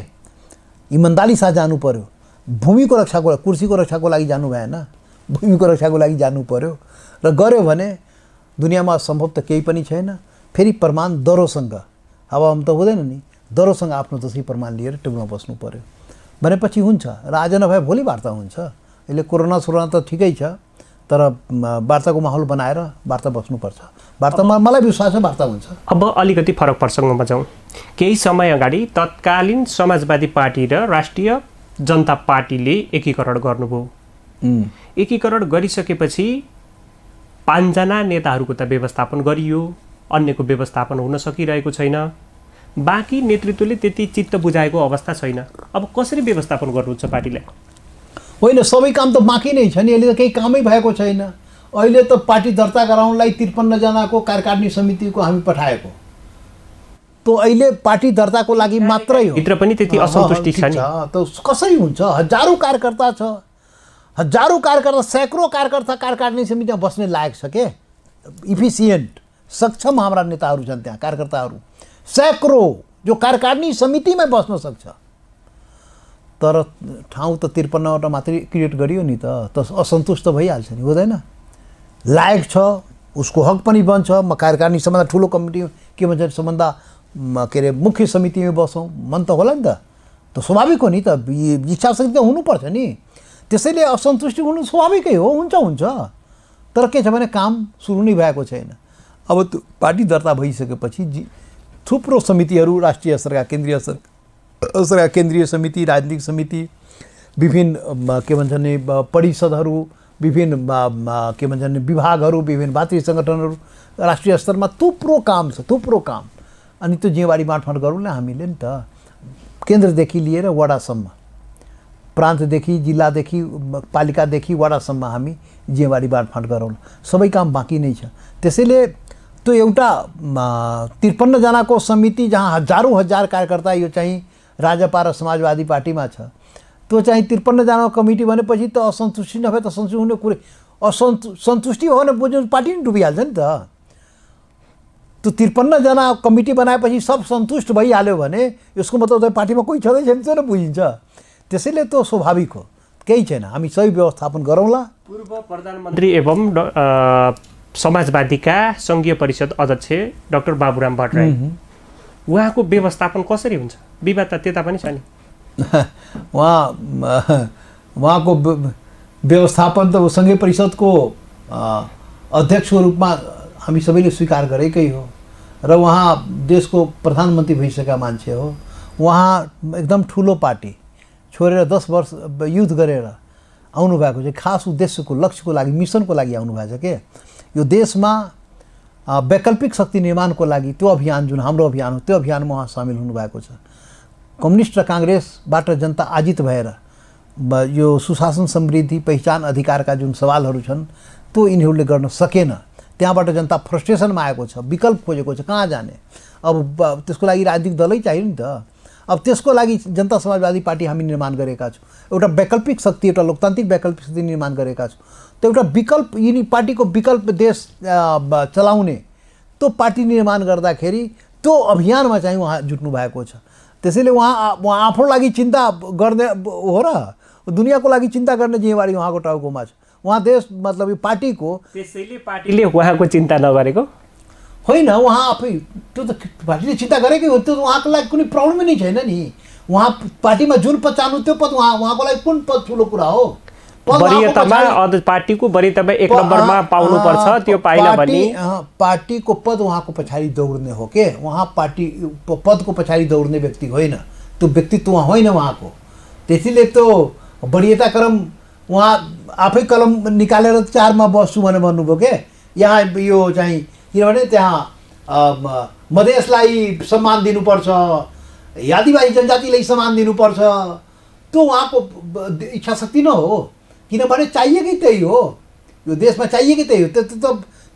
इमान्दारी साथ जानु पऱ्यो भूमिको रक्षाको कुर्सीको रक्षाको लागि जानु भएन भूमिको रक्षाको लागि जानु पऱ्यो र गऱ्यो भने दुनियाँमा सम्भव त केही पनि छैन फेरि प्रमाण दरोसँग हावामा त हुँदैन नि दरोसँग आफ्नो जसै प्रमाण लिएर टुङ्गो बस्नु पऱ्यो भनेपछि हुन्छ र आज नभए भोलि वार्ता हुन्छ अहिले कोरोना सोरोना त ठिकै छ तर वार्ताको माहौल बनाएर वार्ता बस्नुपर्छ वार्तामा मलाई विश्वास छ वार्ता हुन्छ अब अलिकति फरक प्रसङ्गमा जाउँ केही समय अगाडि तत्कालीन समाजवादी पार्टी र राष्ट्रिय जनता पार्टीले एकीकरण गर्नुभयो एकीकरण गरिसकेपछि पाँचजना नेताहरूको त व्यवस्थापन गरियो अन्यको व्यवस्थापन हुन सकिरहेको छैन बाँकी नेतृत्वले त्यति चित्त बुझाएको अवस्था छैन अब कसरी व्यवस्थापन गर्नुहुन्छ पार्टीलाई होइन सबै काम त बाँकी नै छ नि अहिले त केही कामै भएको छैन अहिले त पार्टी दर्ता गराउनलाई त्रिपन्नजनाको कार्यकारिणी समितिको हामी पठाएको त अहिले पार्टी दर्ताको लागि मात्रै हो भित्र पनि त्यति असन्तुष्टि छ त कसरी हुन्छ हजारौँ कार्यकर्ता छ हजारौँ कार्यकर्ता सैकड़ौँ कार्यकर्ता कार्यकारिणी समितिमा बस्ने लायक छ के इफिसियन्ट सक्षम हाम्रा नेताहरू छन् त्यहाँ कार्यकर्ताहरू सैकड़ौँ जो कार्यकारिणी समितिमै बस्न सक्छ तर ठाउँ त त्रिपन्नवटा मात्रै क्रिएट गरियो नि त त असन्तुष्ट भइहाल्छ नि हुँदैन लायक छ उसको हक पनि बन्छ म कार्यकारिणी सम्बन्धा ठुलो कमिटी के भन्छ सम्बन्धा के अरे मुख्य समितिमै बसौँ मन त होला नि त त स्वाभाविक हो नि त इच्छा शक्ति त हुनुपर्छ नि त्यसैले असन्तुष्टि हुनु स्वाभाविकै हो हुन्छ हुन्छ तर के छ भने काम सुरु नै भएको छैन अब पार्टी दर्ता भइसकेपछि जी थुप्रो समितिहरू राष्ट्रिय स्तरका केन्द्रीय सरकार केन्द्रीय समिति राजनीतिक समिति विभिन्न के भन्छ भने परिषदहरू विभिन्न के भन्छ भने विभागहरू विभिन्न भातृ सङ्गठनहरू राष्ट्रिय स्तरमा थुप्रो काम छ थुप्रो काम अनि त्यो जिम्मेवारी बाँडफाँड गरौँ न हामीले नि त केन्द्रदेखि लिएर वडासम्म प्रान्तदेखि जिल्लादेखि पालिकादेखि वडासम्म हामी जिम्मेवारी बाँडफाँड गरौँ सबै काम बाँकी नै छ त्यसैले त्यो एउटा त्रिपन्नजनाको समिति जहाँ हजारौँ हजार कार्यकर्ता यो चाहिँ राजपा र समाजवादी पार्टीमा छ त्यो चाहिँ त्रिपन्नजना कमिटी भनेपछि त असन्तुष्टि नभए त सन्तुष्ट हुने कुरै असन्तु सन्तुष्टि भयो भने बुझ्नु पार्टी नै डुबिहाल्छ नि त त्यो त्रिपन्नजना कमिटी बनाएपछि सब सन्तुष्ट भइहाल्यो भने यसको मतलब त पार्टीमा कोही छँदै छैन त्यो बुझिन्छ त्यसैले त्यो स्वाभाविक हो केही छैन हामी सही व्यवस्थापन गरौँला पूर्व प्रधानमन्त्री एवं समाजवादीका सङ्घीय परिषद अध्यक्ष डाक्टर बाबुराम भट्टराई उहाँको व्यवस्थापन कसरी हुन्छ विवाद त त्यता पनि छ नि उहाँ उहाँको व्यवस्थापन त सङ्घीय परिषदको अध्यक्षको रूपमा हामी सबैले स्वीकार गरेकै हो र उहाँ देशको प्रधानमन्त्री भइसकेका मान्छे हो उहाँ एकदम ठुलो पार्टी छोडेर दस वर्ष युद्ध गरेर आउनुभएको चाहिँ खास उद्देश्यको लक्ष्यको लागि मिसनको लागि आउनुभएको छ के यो देशमा वैकल्पिक शक्ति निर्माणको लागि त्यो अभियान जुन हाम्रो अभियान हो त्यो अभियानमा उहाँ सामेल हुनुभएको छ कम्युनिस्ट र काङ्ग्रेसबाट जनता आजित भएर यो सुशासन समृद्धि पहिचान अधिकारका जुन सवालहरू छन् त्यो यिनीहरूले गर्न सकेन त्यहाँबाट जनता फ्रस्ट्रेसनमा आएको छ विकल्प खोजेको छ कहाँ जाने अब त्यसको लागि राजनीतिक दलै चाहियो नि त अब त्यसको लागि जनता समाजवादी पार्टी हामी निर्माण गरेका छौँ एउटा वैकल्पिक शक्ति एउटा लोकतान्त्रिक वैकल्पिक शक्ति निर्माण गरेका छौँ त्यो एउटा विकल्प यिनी पार्टीको विकल्प देश चलाउने त्यो पार्टी निर्माण गर्दाखेरि त्यो अभियानमा चाहिँ उहाँ जुट्नु भएको छ त्यसैले उहाँ उहाँ आफ्नो लागि चिन्ता गर्ने हो र दुनियाँको लागि चिन्ता गर्ने जिम्मेवारी उहाँको टाउकोमा छ उहाँ देश मतलब यो पार्टीको त्यसैले पार्टीले उहाँको चिन्ता नगरेको होइन उहाँ आफै त्यो त पार्टीले चिन्ता गरेकै हो त्यो उहाँको लागि कुनै प्रब्लमै नै छैन नि उहाँ पार्टीमा जुन पद चाहनु त्यो पद उहाँ उहाँको लागि कुन पद ठुलो कुरा हो वरियतामा पार्टीको वरियतामा एक नम्बरमा पाउनुपर्छ त्यो पाइला भने पार्टीको पद उहाँको पछाडि दौड्ने हो के उहाँ पार्टी पदको पछाडि दौड्ने व्यक्ति होइन त्यो व्यक्तित्व उहाँ होइन उहाँको त्यसैले त्यो क्रम उहाँ आफै कलम निकालेर चारमा बस्छु भनेर भन्नुभयो के यहाँ यो चाहिँ किनभने त्यहाँ मधेसलाई सम्मान दिनुपर्छ आदिवासी जनजातिलाई सम्मान दिनुपर्छ त्यो उहाँको इच्छा शक्ति न हो किनभने चाहिएकै त्यही हो यो देशमा चाहिएकै त्यही हो त्यो त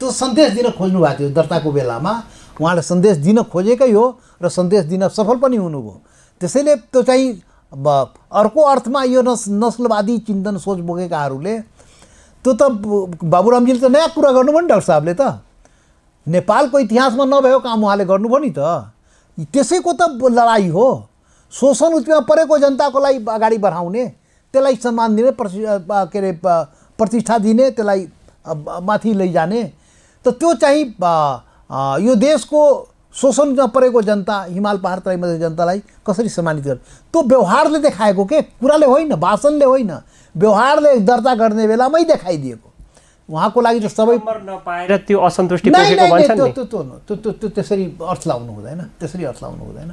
त्यो सन्देश दिन खोज्नु भएको थियो दर्ताको बेलामा उहाँले सन्देश दिन खोजेकै हो र सन्देश दिन सफल पनि हुनुभयो त्यसैले त्यो चाहिँ अर्को अर्थमा यो नस् नस्लवादी चिन्तन सोच बोकेकाहरूले त्यो त बाबुरामजीले त नयाँ कुरा गर्नुभयो नि डाक्टर साहबले त नेपालको इतिहासमा नभएको काम उहाँले गर्नुभयो नि त त्यसैको त लडाइँ हो शोषण उत्पीडन परेको जनताको लागि अगाडि बढाउने त्यसलाई सम्मान दिने प्रति के अरे प्रतिष्ठा दिने त्यसलाई माथि लैजाने त त्यो चाहिँ यो देशको शोषण नपरेको जनता हिमाल पहाड तराई मध्ये जनतालाई कसरी सम्मानित गर्ने त्यो व्यवहारले देखाएको के कुराले होइन भाषणले होइन व्यवहारले दर्ता गर्ने बेलामै देखाइदिएको उहाँको लागि त सबै नपाएर त्यो असन्तुष्टि त्यसरी अर्थ लाउनु हुँदैन त्यसरी अर्थ लाउनु हुँदैन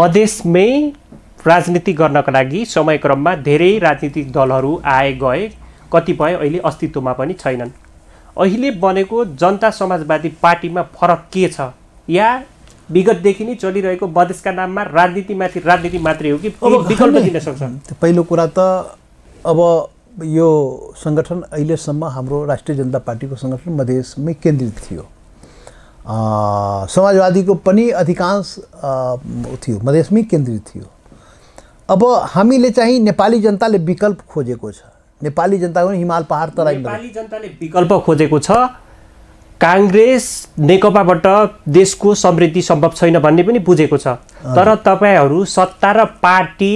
मधेसमै राजनीति गर्नका लागि समयक्रममा धेरै राजनीतिक दलहरू आए गए कतिपय अहिले अस्तित्वमा पनि छैनन् अहिले बनेको जनता समाजवादी पार्टीमा फरक के छ या विगतदेखि नै चलिरहेको मधेसका नाममा राजनीतिमाथि राजनीति मात्रै हो कि विकल्प दिन सक्छ पहिलो कुरा त अब यो सङ्गठन अहिलेसम्म हाम्रो राष्ट्रिय जनता पार्टीको सङ्गठन मधेसमै केन्द्रित थियो समाजवादीको पनि अधिकांश थियो मधेसमै केन्द्रित थियो अब हामीले चाहिँ नेपाली जनताले विकल्प खोजेको छ नेपाली जनताको हिमाल पहाड तराई नेपाली जनताले विकल्प खोजेको छ काङ्ग्रेस नेकपाबाट देशको समृद्धि सम्भव छैन भन्ने पनि बुझेको छ तर तपाईँहरू सत्ता र पार्टी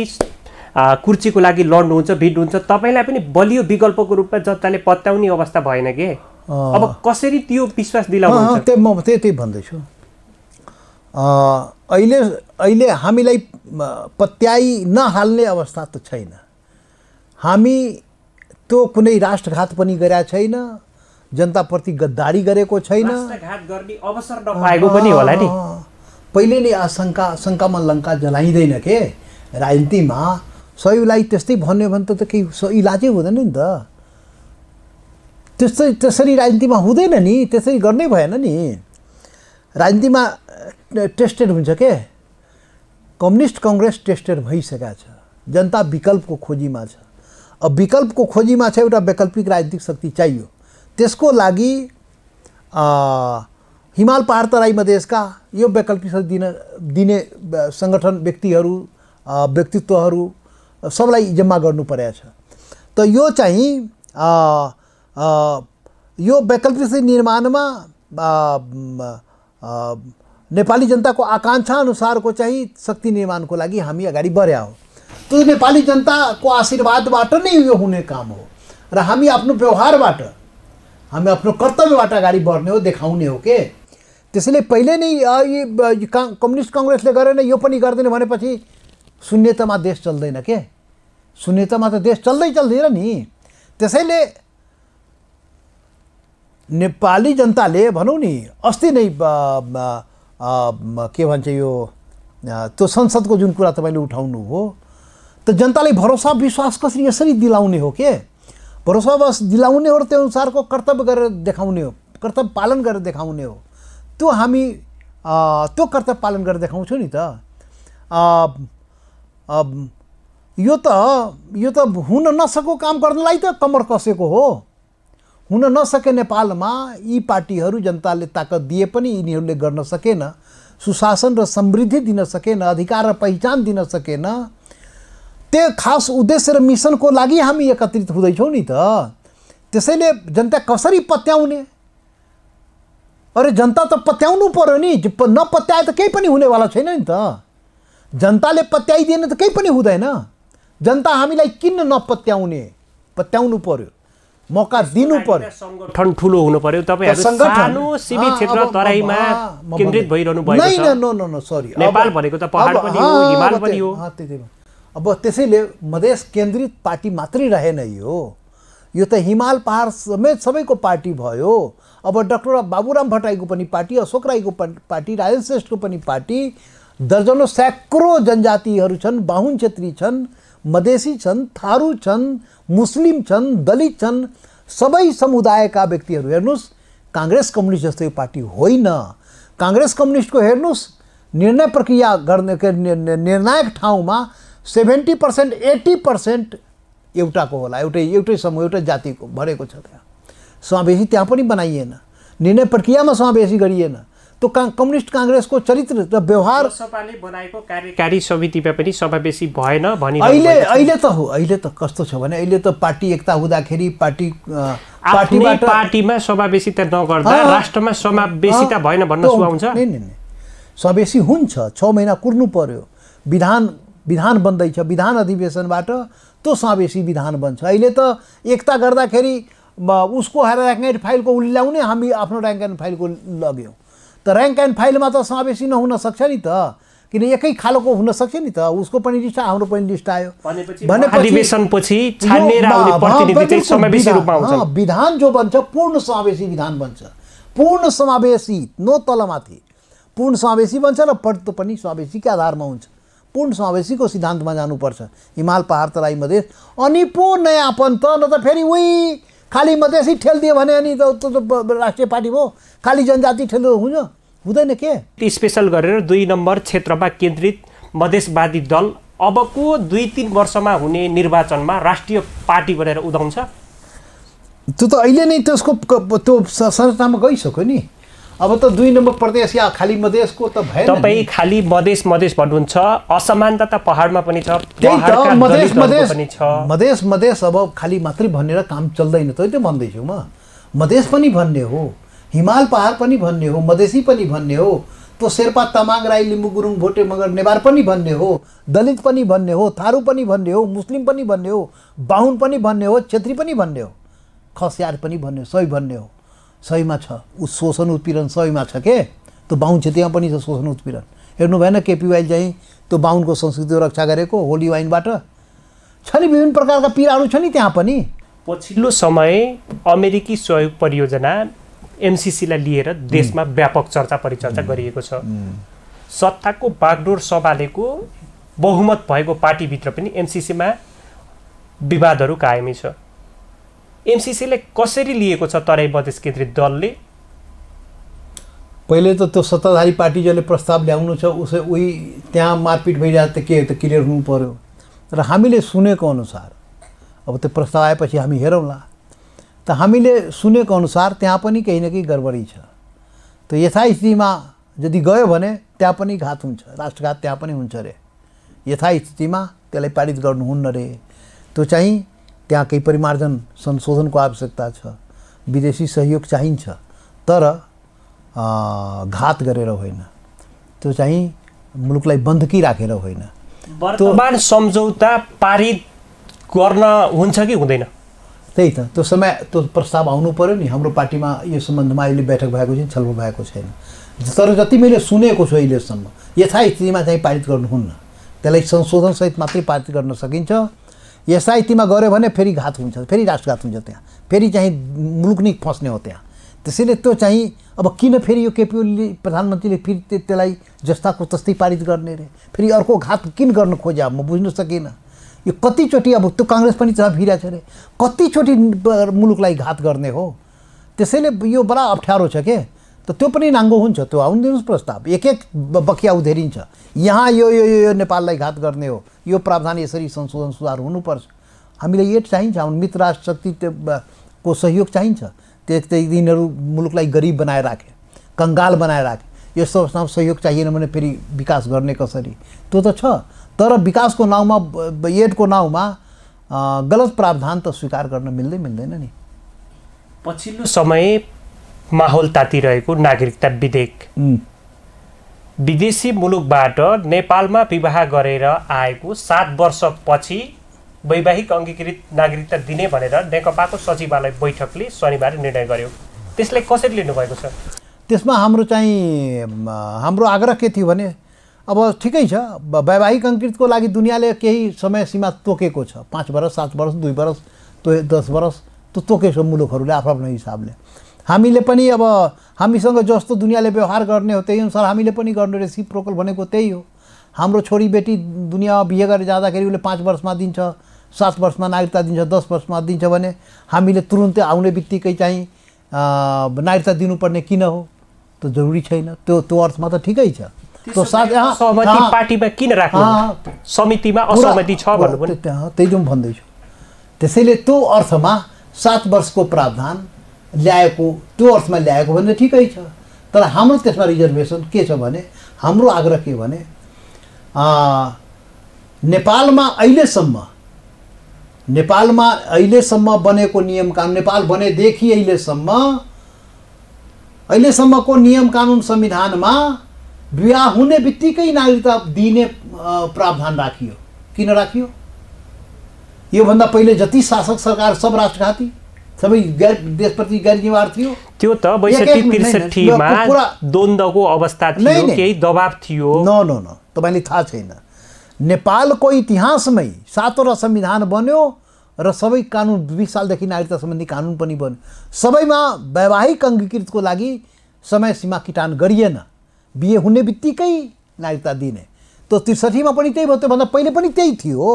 कुर्चीको लागि लड्नुहुन्छ भिड्नुहुन्छ तपाईँलाई पनि बलियो विकल्पको रूपमा जनताले पत्याउने अवस्था भएन के अब कसरी त्यो विश्वास दिलाउनु त्यही म त्यही त्यही भन्दैछु अहिले अहिले हामीलाई पत्याई नहाल्ने अवस्था त छैन हामी त्यो कुनै राष्ट्रघात पनि गरेका छैन जनताप्रति गद्दारी गरेको छैन गर्ने पहिले नै आशङ्का शङ्कामा लङ्का जलाइँदैन के राजनीतिमा सयुलाई त्यस्तै भन्यो भने त केही इलाजै हुँदैन नि त त्यस्तै त्यसरी राजनीतिमा हुँदैन नि त्यसरी गर्नै भएन नि राजनीतिमा टेस्टेड हुन्छ के कम्युनिस्ट कङ्ग्रेस टेस्टेड भइसकेको छ जनता विकल्पको खोजीमा छ अब विकल्पको खोजीमा छ एउटा वैकल्पिक राजनीतिक शक्ति चाहियो त्यसको लागि हिमाल पहाड तराई मधेसका यो वैकल्पिक शक्ति दिन दिने सङ्गठन व्यक्तिहरू व्यक्तित्वहरू सबलाई जम्मा गर्नु परेको छ त यो चाहिँ यो वैकल्पिक निर्माणमा नेपाली जनताको आकाङ्क्षा अनुसारको चाहिँ शक्ति निर्माणको लागि हामी अगाडि बढ्या हो त्यो नेपाली जनताको आशीर्वादबाट नै यो हुने काम हो र हामी आफ्नो व्यवहारबाट हामी आफ्नो कर्तव्यबाट अगाडि बढ्ने हो देखाउने हो के त्यसैले पहिले नै यी कम्युनिस्ट कङ्ग्रेसले गरेन यो पनि गर्दैन भनेपछि शून्यतामा देश चल्दैन के शून्यतामा त देश चल्दै चल्दैन नि त्यसैले नेपाली जनताले भनौँ नि अस्ति नै के भन्छ यो त्यो संसदको जुन कुरा तपाईँले उठाउनु हो त जनताले भरोसा विश्वास कसरी यसरी दिलाउने हो के भरोसा बस दिलाउने हो र त्यो अनुसारको कर्तव्य गरेर देखाउने हो कर्तव्य पालन गरेर देखाउने हो त्यो हामी त्यो कर्तव्य पालन गरेर देखाउँछौँ नि त यो त यो त हुन नसकेको काम गर्नलाई त कमर कसेको हो हुन नसके नेपालमा यी पार्टीहरू जनताले ताकत दिए पनि यिनीहरूले गर्न सकेन सुशासन र समृद्धि दिन सकेन अधिकार र पहिचान दिन सकेन त्यो खास उद्देश्य र मिसनको लागि हामी एकत्रित हुँदैछौँ नि त त्यसैले जनता कसरी पत्याउने अरे जनता त पत्याउनु पऱ्यो नि नपत्याए त केही पनि हुनेवाला छैन नि त जनताले पत्याइदिएन त केही पनि हुँदैन जनता हामीलाई किन नपत्याउने पत्याउनु पऱ्यो मौका दिनु पर्यो सङ्गठन ठुलो हुनु पर्यो सानो क्षेत्र तराईमा केन्द्रित भइरहनु भएको सरी नेपाल भनेको त पहाड पनि हो हिमाल पनि हो अब त्यसैले मधेस केन्द्रित पार्टी मात्रै रहेन यो यो त हिमाल पहाड समेत सबैको पार्टी भयो अब डक्टर बाबुराम भट्टराईको पनि पार्टी अशोक राईको पार्टी राजेन श्रेष्ठको पनि पार्टी दर्जनौँ स्याक्रो जनजातिहरू छन् बाहुन छेत्री छन् मधेसी छन् थारू छन् मुस्लिम छन् दलित छन् सबै समुदायका व्यक्तिहरू हेर्नुहोस् काङ्ग्रेस कम्युनिस्ट जस्तो यो पार्टी होइन काङ्ग्रेस कम्युनिस्टको हेर्नुहोस् निर्णय प्रक्रिया गर्ने निर्णायक ठाउँमा सेभेन्टी पर्सेन्ट एट्टी पर्सेन्ट एउटाको होला एउटै एउटै समूह एउटै जातिको भरेको छ त्यहाँ समावेशी त्यहाँ पनि बनाइएन निर्णय प्रक्रियामा समावेशी गरिएन त्यो का कम्युनिस्ट काङ्ग्रेसको चरित्र र व्यवहार बनाएको कार्यकारी समितिमा पनि समावेशी भएन भने अहिले अहिले त हो अहिले त कस्तो छ भने अहिले त पार्टी एकता हुँदाखेरि पार्टी पार्टीमा पार्टीमा समावेशिता नगर्दा राष्ट्रमा समावेशिता भएन भन्न सुहाउँछ समावेशी हुन्छ छ महिना कुर्नु पर्यो विधान विधान बन्दैछ विधान अधिवेशनबाट त्यो समावेशी विधान बन्छ अहिले त एकता गर्दाखेरि उसको ऱ्याङ्क एन्ड फाइलको उसले ल्याउने हामी आफ्नो ऱ्याङ्क एन्ड फाइलको लग्यौँ त ऱ्याङ्क एन्ड फाइलमा त समावेशी नहुन सक्छ नि त किन एकै खालको हुनसक्छ नि त उसको पनि लिस्ट हाम्रो पनि लिस्ट आयो भनेपछि विधान जो बन्छ पूर्ण समावेशी विधान बन्छ पूर्ण समावेशी नो तलमाथि पूर्ण समावेशी बन्छ र पद पनि समावेशीकै आधारमा हुन्छ पूर्ण समावेशीको सिद्धान्तमा जानुपर्छ हिमाल पहाड तराई मधेस अनि पो नयाँपन त न त फेरि उही खालि मधेसी ठेलिदियो भने अनि राष्ट्रिय पार्टी भयो खालि जनजाति ठेल्नु हुन हुँदैन के स्पेसल गरेर दुई नम्बर क्षेत्रमा केन्द्रित मधेसवादी दल अबको दुई तिन वर्षमा हुने निर्वाचनमा राष्ट्रिय पार्टी बनेर उदाउँछ त्यो त अहिले नै त्यसको त्यो संरचनामा गइसक्यो नि अब त दुई नम्बर प्रदेश या खाली मधेसको त भएन तपाईँ खाली मधेस मधेस भन्नुहुन्छ असमानता त पहाडमा पनि छ मधेस मधेस अब खाली मात्रै भनेर काम चल्दैन त त्यो भन्दैछु म मधेस पनि भन्ने हो हिमाल पहाड पनि भन्ने हो मधेसी पनि भन्ने हो त्यो शेर्पा तामाङ राई लिम्बु गुरुङ भोटे मगर नेवार पनि भन्ने हो दलित पनि भन्ने हो थारू पनि भन्ने हो मुस्लिम पनि भन्ने हो बाहुन पनि भन्ने हो छेत्री पनि भन्ने हो खसियार पनि भन्ने हो सबै भन्ने हो सहीमा छ ऊ शोषण उत्पीडन सहीमा छ के त्यो बाहुन त्यहाँ पनि छ शोषण उत्पीडन हेर्नु भएन केपी वाइल चाहिँ त्यो बाहुनको संस्कृति रक्षा गरेको होली वाइनबाट छ नि विभिन्न प्रकारका पीडाहरू छ नि त्यहाँ पनि पछिल्लो समय अमेरिकी सहयोग परियोजना एमसिसीलाई लिएर देशमा व्यापक चर्चा परिचर्चा गरिएको छ सत्ताको बागडोर सम्हालेको बहुमत भएको पार्टीभित्र पनि एमसिसीमा विवादहरू कायमै छ एमसिसीले कसरी लिएको छ तराई मधेस केन्द्रित दलले पहिले त त्यो सत्ताधारी पार्टी जसले प्रस्ताव ल्याउनु छ उसै उही त्यहाँ मारपिट भइरहेको त के त क्लियर हुनु पऱ्यो र हामीले सुनेको अनुसार अब त्यो प्रस्ताव आएपछि हामी हेरौँला त हामीले सुनेको अनुसार त्यहाँ पनि केही न केही गडबडी छ त यथास्थितिमा यदि गयो भने त्यहाँ पनि घात हुन्छ राष्ट्रघात त्यहाँ पनि हुन्छ अरे यथास्थितिमा त्यसलाई पारित गर्नुहुन्न रे त्यो चाहिँ त्यहाँ केही परिमार्जन संशोधनको आवश्यकता छ विदेशी सहयोग चाहिन्छ तर घात गरेर होइन त्यो चाहिँ मुलुकलाई बन्दकी राखेर होइन वर्तमान सम्झौता पारित गर्न हुन्छ कि हुँदैन त्यही त त्यो समय त्यो प्रस्ताव आउनु पऱ्यो नि हाम्रो पार्टीमा यो सम्बन्धमा अहिले बैठक भएको छैन छलफल भएको छैन तर जति मैले सुनेको छु अहिलेसम्म यथास्थितिमा चाहिँ पारित गर्नुहुन्न त्यसलाई संशोधनसहित मात्रै पारित गर्न सकिन्छ एसआइटीमा गऱ्यो भने फेरि घात हुन्छ फेरि राष्ट्रघात हुन्छ त्यहाँ फेरि चाहिँ मुलुक नै फस्ने हो त्यहाँ त्यसैले त्यो चाहिँ अब किन फेरि यो केपी केपिओली प्रधानमन्त्रीले फेरि त्यसलाई जस्ताको तस्तै पारित गर्ने रे फेरि अर्को घात किन गर्न खोज्यो म बुझ्नु सकिनँ यो कतिचोटि अब त्यो काङ्ग्रेस पनि छ भिरा छ अरे कतिचोटि मुलुकलाई घात गर्ने हो त्यसैले यो बडा अप्ठ्यारो छ के त त्यो पनि नाङ्गो हुन्छ त्यो आउनु दिनुहोस् प्रस्ताव एक एक बखिया उधेरिन्छ यहाँ यो यो यो नेपाललाई घात गर्ने हो यो प्रावधान यसरी संशोधन सुधार हुनुपर्छ हामीलाई यो चाहिन्छ हाम्रो मित्र राष्ट्र शक्ति को सहयोग चाहिन्छ त्यो त्यही दिनहरू मुलुकलाई गरिब बनाएर राखे कङ्गाल बनाएर राखे यो अवस्थामा सहयोग चाहिएन भने फेरि विकास गर्ने कसरी त्यो त छ तर विकासको नाउँमा एडको नाउँमा गलत प्रावधान त स्वीकार गर्न मिल्दै मिल्दैन नि पछिल्लो समय माहौल तातिरहेको नागरिकता विधेयक विदेशी मुलुकबाट नेपालमा विवाह गरेर आएको सात वर्षपछि वैवाहिक अङ्गीकृत नागरिकता दिने भनेर नेकपाको सचिवालय बैठकले शनिबार निर्णय गर्यो त्यसलाई कसरी लिनुभएको छ त्यसमा हाम्रो चाहिँ हाम्रो आग्रह के थियो भने अब ठिकै छ वैवाहिक अङ्कृतको लागि दुनियाँले केही समय सीमा तोकेको छ पाँच वर्ष सात वर्ष दुई वर्ष दस वर्ष त्यो तोकेको छ मुलुकहरूले आफ्नो आफ्नो हिसाबले हामीले पनि अब हामीसँग जस्तो दुनियाँले व्यवहार गर्ने हो त्यही अनुसार हामीले पनि गर्नु प्रोकल भनेको त्यही हो हाम्रो छोरीबेटी दुनियाँमा बिहे गरेर जाँदाखेरि उसले पाँच वर्षमा दिन्छ सात वर्षमा नागरिकता दिन्छ दस वर्षमा दिन्छ भने हामीले तुरुन्तै आउने बित्तिकै चाहिँ नागरिकता दिनुपर्ने किन हो त्यो जरुरी छैन त्यो त्यो अर्थमा त ठिकै छ त्यही जुन भन्दैछु त्यसैले त्यो अर्थमा सात वर्षको प्रावधान ल्याएको त्यो अर्थमा ल्याएको भने ठिकै छ तर हाम्रो त्यसमा रिजर्भेसन के छ भने हाम्रो आग्रह के भने नेपालमा अहिलेसम्म नेपालमा अहिलेसम्म बनेको नियम कानुन नेपाल बनेदेखि अहिलेसम्म अहिलेसम्मको नियम कानुन संविधानमा विवाह हुने बित्तिकै नागरिकता दिने प्रावधान राखियो किन राखियो योभन्दा पहिले जति शासक सरकार सब राष्ट्रघाती सबै देशप्रति गैर जिम्मेवार थियो त्यो त बैसठी त्रिसठीमा द्वन्द्वको अवस्था थियो केही दबाब थियो न न न तपाईँले थाहा छैन नेपालको इतिहासमै सातवटा संविधान बन्यो र सबै कानुन बिस सालदेखि नागरिकता सम्बन्धी कानुन पनि बन्यो सबैमा वैवाहिक अङ्गीकृतको लागि समय सीमा किटान गरिएन बिहे हुने बित्तिकै नागरिकता दिने त त्रिसठीमा पनि त्यही भयो त्योभन्दा पहिले पनि त्यही थियो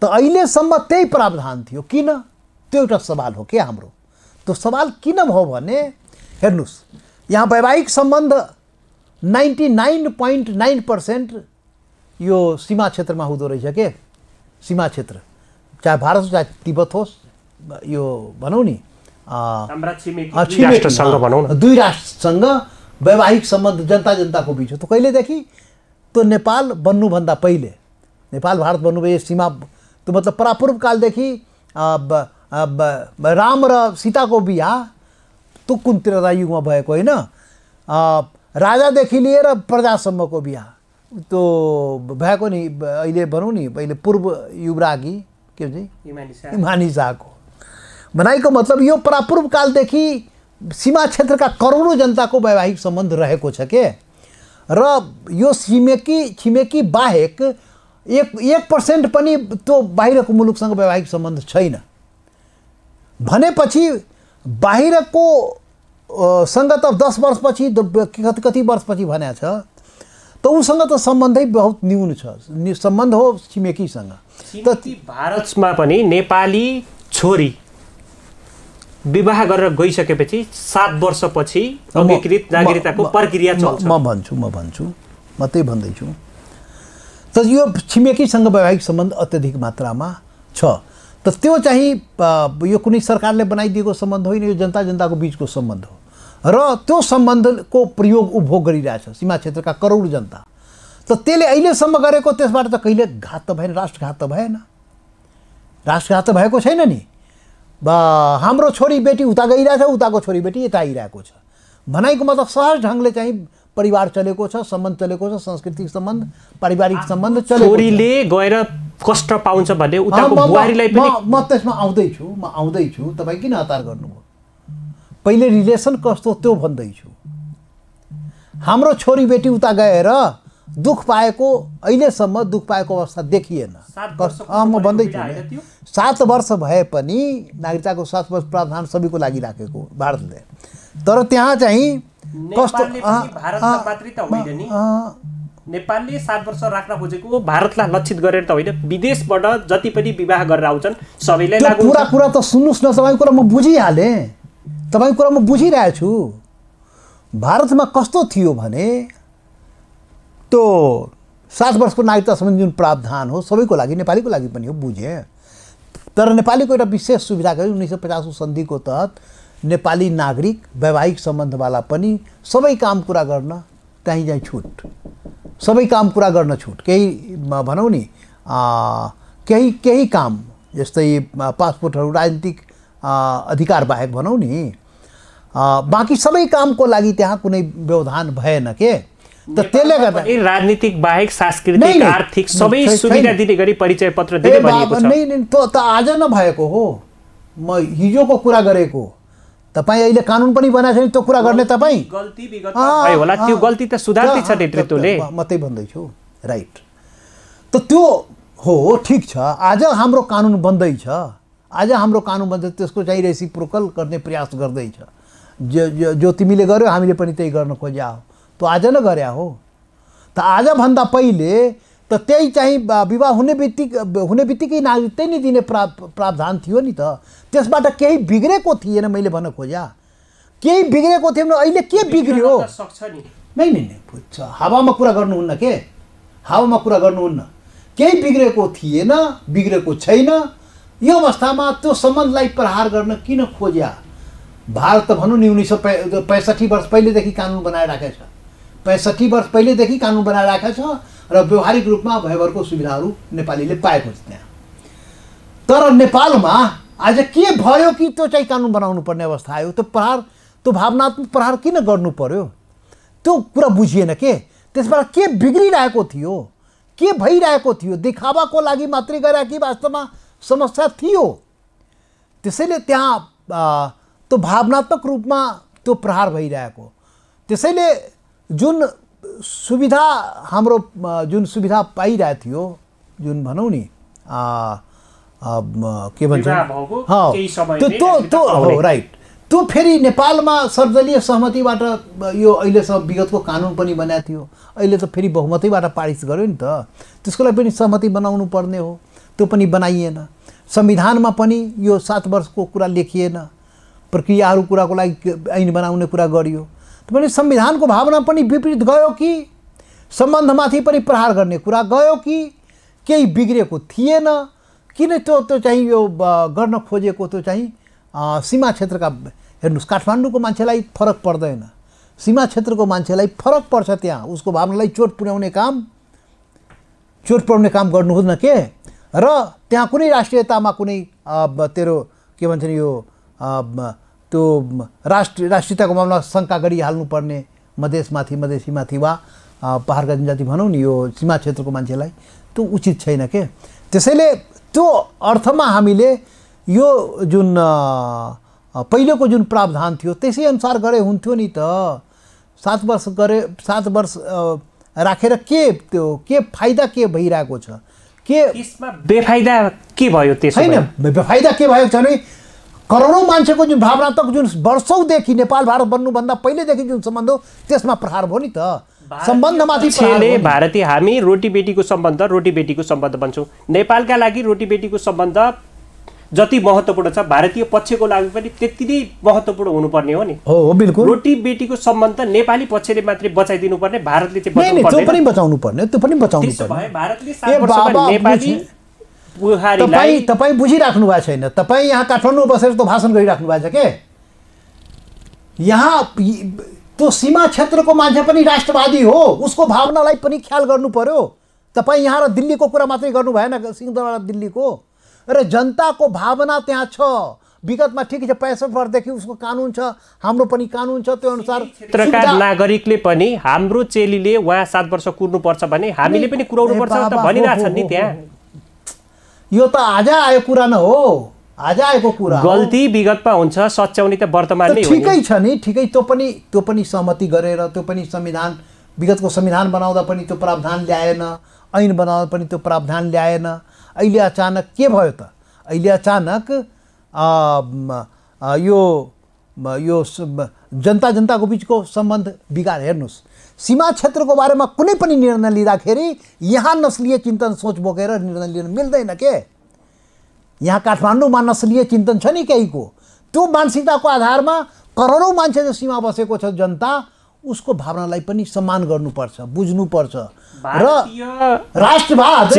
त अहिलेसम्म त्यही प्रावधान थियो किन त्यो एउटा सवाल हो क्या हाम्रो त्यो सवाल किन भयो भने हेर्नुहोस् यहाँ वैवाहिक सम्बन्ध ninety nine point nine percent यो सीमा क्षेत्रमा हुँदो रहेछ के सीमा क्षेत्र चाहे भारत होस् चाहे तिब्बत होस् यो भनौँ नि दुई राष्ट्रसँग वैवाहिक सम्बन्ध जनता जनताको बिच हो त कहिलेदेखि त नेपाल बन्नुभन्दा पहिले नेपाल भारत बन्नुभयो सीमा त्यो मतलब परापूर्वकालदेखि राम र सीताको बिहा तुक्कुन युगमा भएको होइन राजादेखि लिएर प्रजासम्मको बिहा त्यो भएको नि अहिले भनौँ नि अहिले पूर्व युवरागी के भन्छ इमानी शाहको भनाइको मतलब यो परापूर्व कालदेखि सीमा क्षेत्रका करोडौँ जनताको वैवाहिक सम्बन्ध रहेको छ के र यो छिमेकी छिमेकी बाहेक एक एक पर्सेन्ट पनि त्यो बाहिरको मुलुकसँग वैवाहिक सम्बन्ध छैन भनेपछि बाहिरको सँग त दस वर्षपछि कति कति वर्षपछि भनेको छ त उसँग त सम्बन्धै बहुत न्यून छ सम्बन्ध हो छिमेकीसँग त भारतमा पनि नेपाली छोरी विवाह गरेर गइसकेपछि सात वर्षपछि अङ्गीकृत नागरिकताको प्रक्रिया चल्छ म भन्छु म भन्छु म त्यही भन्दैछु त यो छिमेकीसँग वैवाहिक सम्बन्ध अत्यधिक मात्रामा छ त त्यो चाहिँ यो कुनै सरकारले बनाइदिएको सम्बन्ध होइन यो जनता जनताको बिचको सम्बन्ध हो र त्यो सम्बन्धको प्रयोग उपभोग गरिरहेछ सीमा क्षेत्रका करोड जनता त त्यसले अहिलेसम्म गरेको त्यसबाट त कहिले घात त भएन राष्ट्रघात त भएन राष्ट्रघात त भएको छैन नि हाम्रो छोरी बेटी उता गइरहेछ उताको छोरी बेटी यता आइरहेको छ भनाइको मतलब सहज ढङ्गले चाहिँ परिवार चलेको छ सम्बन्ध चलेको छ सांस्कृतिक सम्बन्ध पारिवारिक सम्बन्ध चलेको छोरीले गएर कष्ट पाउँछ भने उताको बुहारीलाई पनि म त्यसमा आउँदैछु म आउँदैछु तपाईँ किन हतार गर्नुभयो पहिले रिलेसन कस्तो त्यो भन्दैछु हाम्रो छोरीबेटी उता गएर दुःख पाएको अहिलेसम्म दुःख पाएको अवस्था देखिएन म भन्दैछु सात वर्ष भए पनि नागरिकताको सात वर्ष प्रावधान सबैको लागि राखेको भारतले तर त्यहाँ चाहिँ कस्तो नेपालले सात वर्ष राख्न खोजेको भारतलाई लक्षित गरेर त होइन विदेशबाट जति पनि विवाह गरेर आउँछन् सबैलाई लागु कुरा कुरा त सुन्नुहोस् न तपाईँको कुरा म बुझिहालेँ तपाईँको कुरा म बुझिरहेको छु भारतमा कस्तो थियो भने त्यो सात वर्षको नागरिकता सम्बन्धी जुन प्रावधान हो सबैको लागि नेपालीको लागि पनि हो बुझेँ तर नेपालीको एउटा विशेष सुविधा गरी उन्नाइस सय पचासौँ सन्धिको तहत नेपाली नागरिक वैवाहिक सम्बन्धवाला पनि सबै काम कुरा गर्न त्यहीँ चाहिँ छुट सबै काम पुरा गर्न छुट केही भनौँ नि केही केही काम जस्तै पासपोर्टहरू राजनीतिक अधिकार बाहेक भनौँ नि बाँकी सबै कामको लागि त्यहाँ कुनै व्यवधान भएन के त त्यसले गर्दा राजनीतिक बाहेक सांस्कृतिक आर्थिक सबै सुविधा दिने गरी परिचय पत्र दिने छ त आज नभएको हो म हिजोको कुरा गरेको तपाईँ अहिले कानुन पनि बनाएको छैन त्यो कुरा गर्ने तपाईँ होला त्यो गल्ती त सुधार्दै छ नेतृत्वले म त्यही भन्दैछु राइट त त्यो हो ठिक छ आज हाम्रो कानुन बन्दैछ आज हाम्रो कानुन बन्दै त्यसको चाहिँ प्रोकल गर्ने प्रयास गर्दैछ जो जो तिमीले गर्यो हामीले पनि त्यही गर्न खोज्या हो त आज नै गरे हो त आजभन्दा पहिले त त्यही चाहिँ विवाह हुने बित्तिकै हुने बित्तिकै नागरिकतै नै दिने प्रा प्रावधान थियो नि त त्यसबाट केही बिग्रेको थिएन मैले भन्न खोजेँ केही बिग्रेको थियो भने अहिले के बिग्रियो नै नै नै हावामा कुरा गर्नुहुन्न के हावामा कुरा गर्नुहुन्न केही बिग्रेको थिएन बिग्रेको छैन यो अवस्थामा त्यो सम्बन्धलाई प्रहार गर्न किन खोज्या भारत त भनौँ नि उन्नाइस सौ पै पैँसठी वर्ष पहिलेदेखि कानुन बनाएर राखेको छ पैँसठी वर्ष पहिलेदेखि कानुन बनाएर राखेको छ र व्यवहारिक रूपमा भयभरको सुविधाहरू नेपालीले पाएको छ त्यहाँ तर नेपालमा आज के भयो कि त्यो चाहिँ कानुन बनाउनु पर्ने अवस्था आयो त्यो प्रहार त्यो भावनात्मक प्रहार किन गर्नु पर्यो त्यो कुरा बुझिएन के त्यसबाट के बिग्रिरहेको थियो के भइरहेको थियो देखावाको लागि मात्रै गरे कि वास्तवमा समस्या थियो त्यसैले त्यहाँ त्यो भावनात्मक रूपमा त्यो प्रहार भइरहेको त्यसैले जुन सुविधा हाम्रो जुन सुविधा पाइरहेको थियो जुन भनौँ नि के भन्छ त्यो हो राइट त्यो फेरि नेपालमा सर्जलीय सहमतिबाट यो अहिलेसम्म विगतको कानुन पनि बनाएको थियो अहिले त फेरि बहुमतैबाट पारित गर्यो नि त त्यसको लागि पनि सहमति बनाउनु पर्ने हो त्यो पनि बनाइएन संविधानमा पनि यो सात वर्षको कुरा लेखिएन प्रक्रियाहरू कुराको लागि ऐन बनाउने कुरा गरियो तपाईँले संविधानको भावना पनि विपरीत गयो कि सम्बन्धमाथि पनि प्रहार गर्ने कुरा गयो कि केही बिग्रेको थिएन किन त्यो त्यो चाहिँ यो गर्न खोजेको त्यो चाहिँ सीमा क्षेत्रका हेर्नुहोस् काठमाडौँको मान्छेलाई फरक पर्दैन सीमा क्षेत्रको मान्छेलाई फरक पर्छ त्यहाँ उसको भावनालाई चोट पुर्याउने काम चोट पुर्याउने काम गर्नुहुन्न के र त्यहाँ कुनै राष्ट्रियतामा कुनै तेरो के भन्छन् यो त्यो राष्ट्रिय राष्ट्रियताको मामला शङ्का गरिहाल्नुपर्ने मधेसमाथि मधेसीमाथि वा पहाडका जनजाति भनौँ नि यो सीमा क्षेत्रको मान्छेलाई त्यो उचित छैन के त्यसैले त्यो अर्थमा हामीले यो जुन पहिलोको जुन प्रावधान थियो त्यसै अनुसार गरे हुन्थ्यो नि त सात वर्ष गरे सात वर्ष राखेर के त्यो के फाइदा के भइरहेको छ के बेफाइदा के भयो त्यो होइन बेफाइदा के भएको छ भने करोडौँ मान्छेको जुन भावनात्मक जुन वर्षौँदेखि नेपाल भारत बन्नुभन्दा पहिलेदेखि जुन सम्बन्ध हो त्यसमा प्रहार भयो नि त सम्बन्धमाथि भारतीय हामी रोटीबेटीको सम्बन्ध रोटीबेटीको सम्बन्ध भन्छौँ नेपालका लागि रोटीबेटीको सम्बन्ध जति महत्त्वपूर्ण छ भारतीय पक्षको लागि पनि त्यति नै महत्त्वपूर्ण हुनुपर्ने हो नि हो हो बिल्कुल रोटी बेटीको सम्बन्ध नेपाली पक्षले मात्रै बचाइदिनु पर्ने भारतले चाहिँ बचाउनु पर्ने त्यो पनि बचाउनु पर्ने भारतले नेपाली तपाईँ तपाईँ बुझिराख्नु भएको छैन तपाईँ यहाँ काठमाडौँ बसेर त भाषण गरिराख्नु भएको छ के यहाँ त्यो सीमा क्षेत्रको मान्छे पनि राष्ट्रवादी हो उसको भावनालाई पनि ख्याल गर्नु पर्यो तपाईँ यहाँ र दिल्लीको कुरा मात्रै गर्नु भएन सिंहदरबार दिल्लीको र जनताको भावना त्यहाँ छ विगतमा ठिक छ पैँसठ वर्षदेखि उसको कानुन छ हाम्रो पनि कानुन छ त्यो अनुसार क्षेत्रका नागरिकले पनि हाम्रो चेलीले उहाँ सात वर्ष कुर्नुपर्छ भने हामीले पनि कुराउनु पर्छ भनिरहेछन् नि त्यहाँ यो त आज आएको कुरा न हो आज आएको कुरा गल्ती विगतमा हुन्छ सच्याउने त वर्तमान ठिकै छ नि ठिकै त्यो पनि त्यो पनि सहमति गरेर त्यो पनि संविधान विगतको संविधान बनाउँदा पनि त्यो प्रावधान ल्याएन ऐन बनाउँदा पनि त्यो प्रावधान ल्याएन अहिले अचानक के भयो त अहिले अचानक यो यो जनता जनताको बिचको सम्बन्ध बिगार हेर्नुहोस् सीमा क्षेत्रको बारेमा कुनै पनि निर्णय लिँदाखेरि यहाँ नस्लीय चिन्तन सोच बोकेर निर्णय लिन मिल्दैन के यहाँ काठमाडौँमा नस्लीय चिन्तन छ नि केहीको त्यो मानसिकताको आधारमा करोडौँ मान्छे जो सीमा बसेको छ जनता उसको भावनालाई पनि सम्मान गर्नुपर्छ बुझ्नुपर्छ र राष्ट्रवाद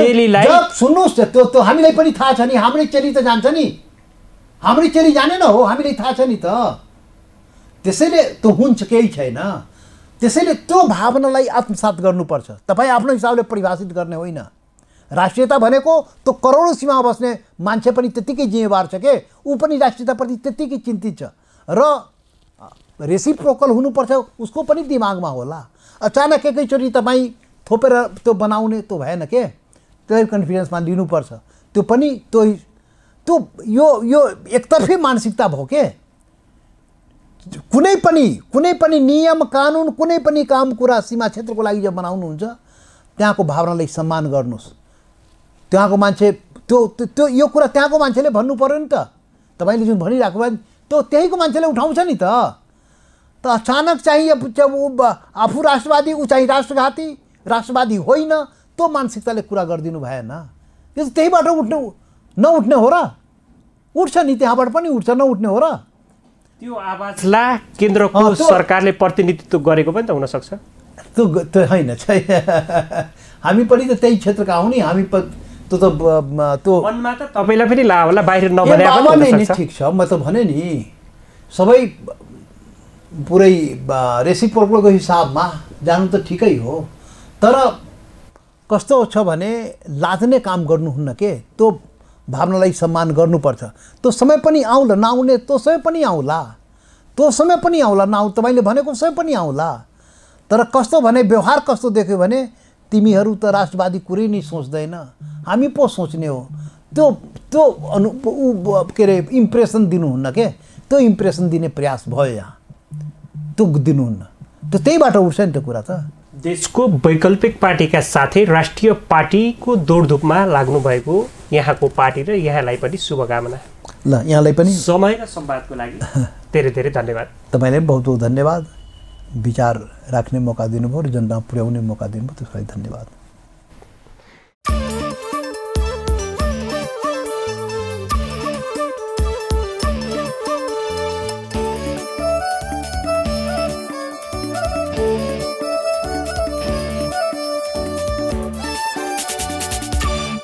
सुन्नुहोस् त्यो त्यो हामीलाई पनि थाहा छ नि हाम्रै चेली त जान्छ नि हाम्रै चेली जाने न हो हामीलाई थाहा छ नि त त्यसैले त्यो हुन्छ केही छैन त्यसैले त्यो भावनालाई आत्मसात गर्नुपर्छ तपाईँ आफ्नो हिसाबले परिभाषित गर्ने होइन राष्ट्रियता भनेको त्यो करोडौँ सीमा बस्ने मान्छे पनि त्यत्तिकै जिम्मेवार छ के ऊ पनि राष्ट्रियताप्रति त्यत्तिकै चिन्तित छ र रेसिप्रोकल हुनुपर्छ उसको पनि दिमागमा होला अचानक एकैचोटि तपाईँ थोपेर त्यो बनाउने त्यो भएन के त्यो कन्फिडेन्समा लिनुपर्छ त्यो पनि त्यो त्यो यो यो एकतर्फी मानसिकता भयो के कुनै पनि कुनै पनि नियम कानुन कुनै पनि काम कुरा सीमा क्षेत्रको लागि जब बनाउनुहुन्छ त्यहाँको भावनालाई सम्मान गर्नुहोस् त्यहाँको मान्छे त्यो त्यो यो कुरा त्यहाँको मान्छेले भन्नु पऱ्यो नि त तपाईँले जुन भनिरहेको भए त्यो त्यहीँको मान्छेले उठाउँछ नि त त अचानक चाहिँ जब ऊ आफू राष्ट्रवादी ऊ चाहिँ राष्ट्रघाती राष्ट्रवादी होइन त्यो मानसिकताले कुरा गरिदिनु भएन यो त्यहीबाट उठ्नु नउठ्ने हो र उठ्छ नि त्यहाँबाट पनि उठ्छ नउठ्ने हो र त्यो आवाजलाई केन्द्रको सरकारले प्रतिनिधित्व गरेको पनि त हुनसक्छ त्यो त्यो होइन हामी पनि त त्यही क्षेत्रका हौ नि हामी त्यो त त्यो मनमा त तपाईँलाई पनि ला होला बाहिर नभने ठिक छ म त भने नि सबै पुरै रेसिपोर्टको हिसाबमा जानु त ठिकै हो तर कस्तो छ भने लाज्ने काम गर्नुहुन्न के त्यो भावनालाई सम्मान गर्नुपर्छ त्यो समय पनि आउला नआउने त्यो समय पनि आउला त्यो समय पनि आउला नआउ तपाईँले भनेको समय पनि आउला तर कस्तो भने व्यवहार कस्तो देख्यो भने तिमीहरू त राष्ट्रवादी कुरै नै सोच्दैन हामी पो सोच्ने हो त्यो त्यो अनु ऊ के अरे इम्प्रेसन दिनुहुन्न के त्यो इम्प्रेसन दिने प्रयास भयो यहाँ त्यो दिनुहुन्न त्यो त्यहीबाट उठ्छ नि त्यो कुरा त देशको वैकल्पिक पार्टीका साथै राष्ट्रिय पार्टीको दौडधुपमा लाग्नुभएको यहाँको पार्टी र यहाँलाई पनि शुभकामना ल यहाँलाई पनि समय र सम्वादको लागि धेरै धेरै धन्यवाद तपाईँलाई बहुत बहुत धन्यवाद विचार राख्ने मौका दिनुभयो र जनतामा पुर्याउने मौका दिनुभयो त्यसको लागि धन्यवाद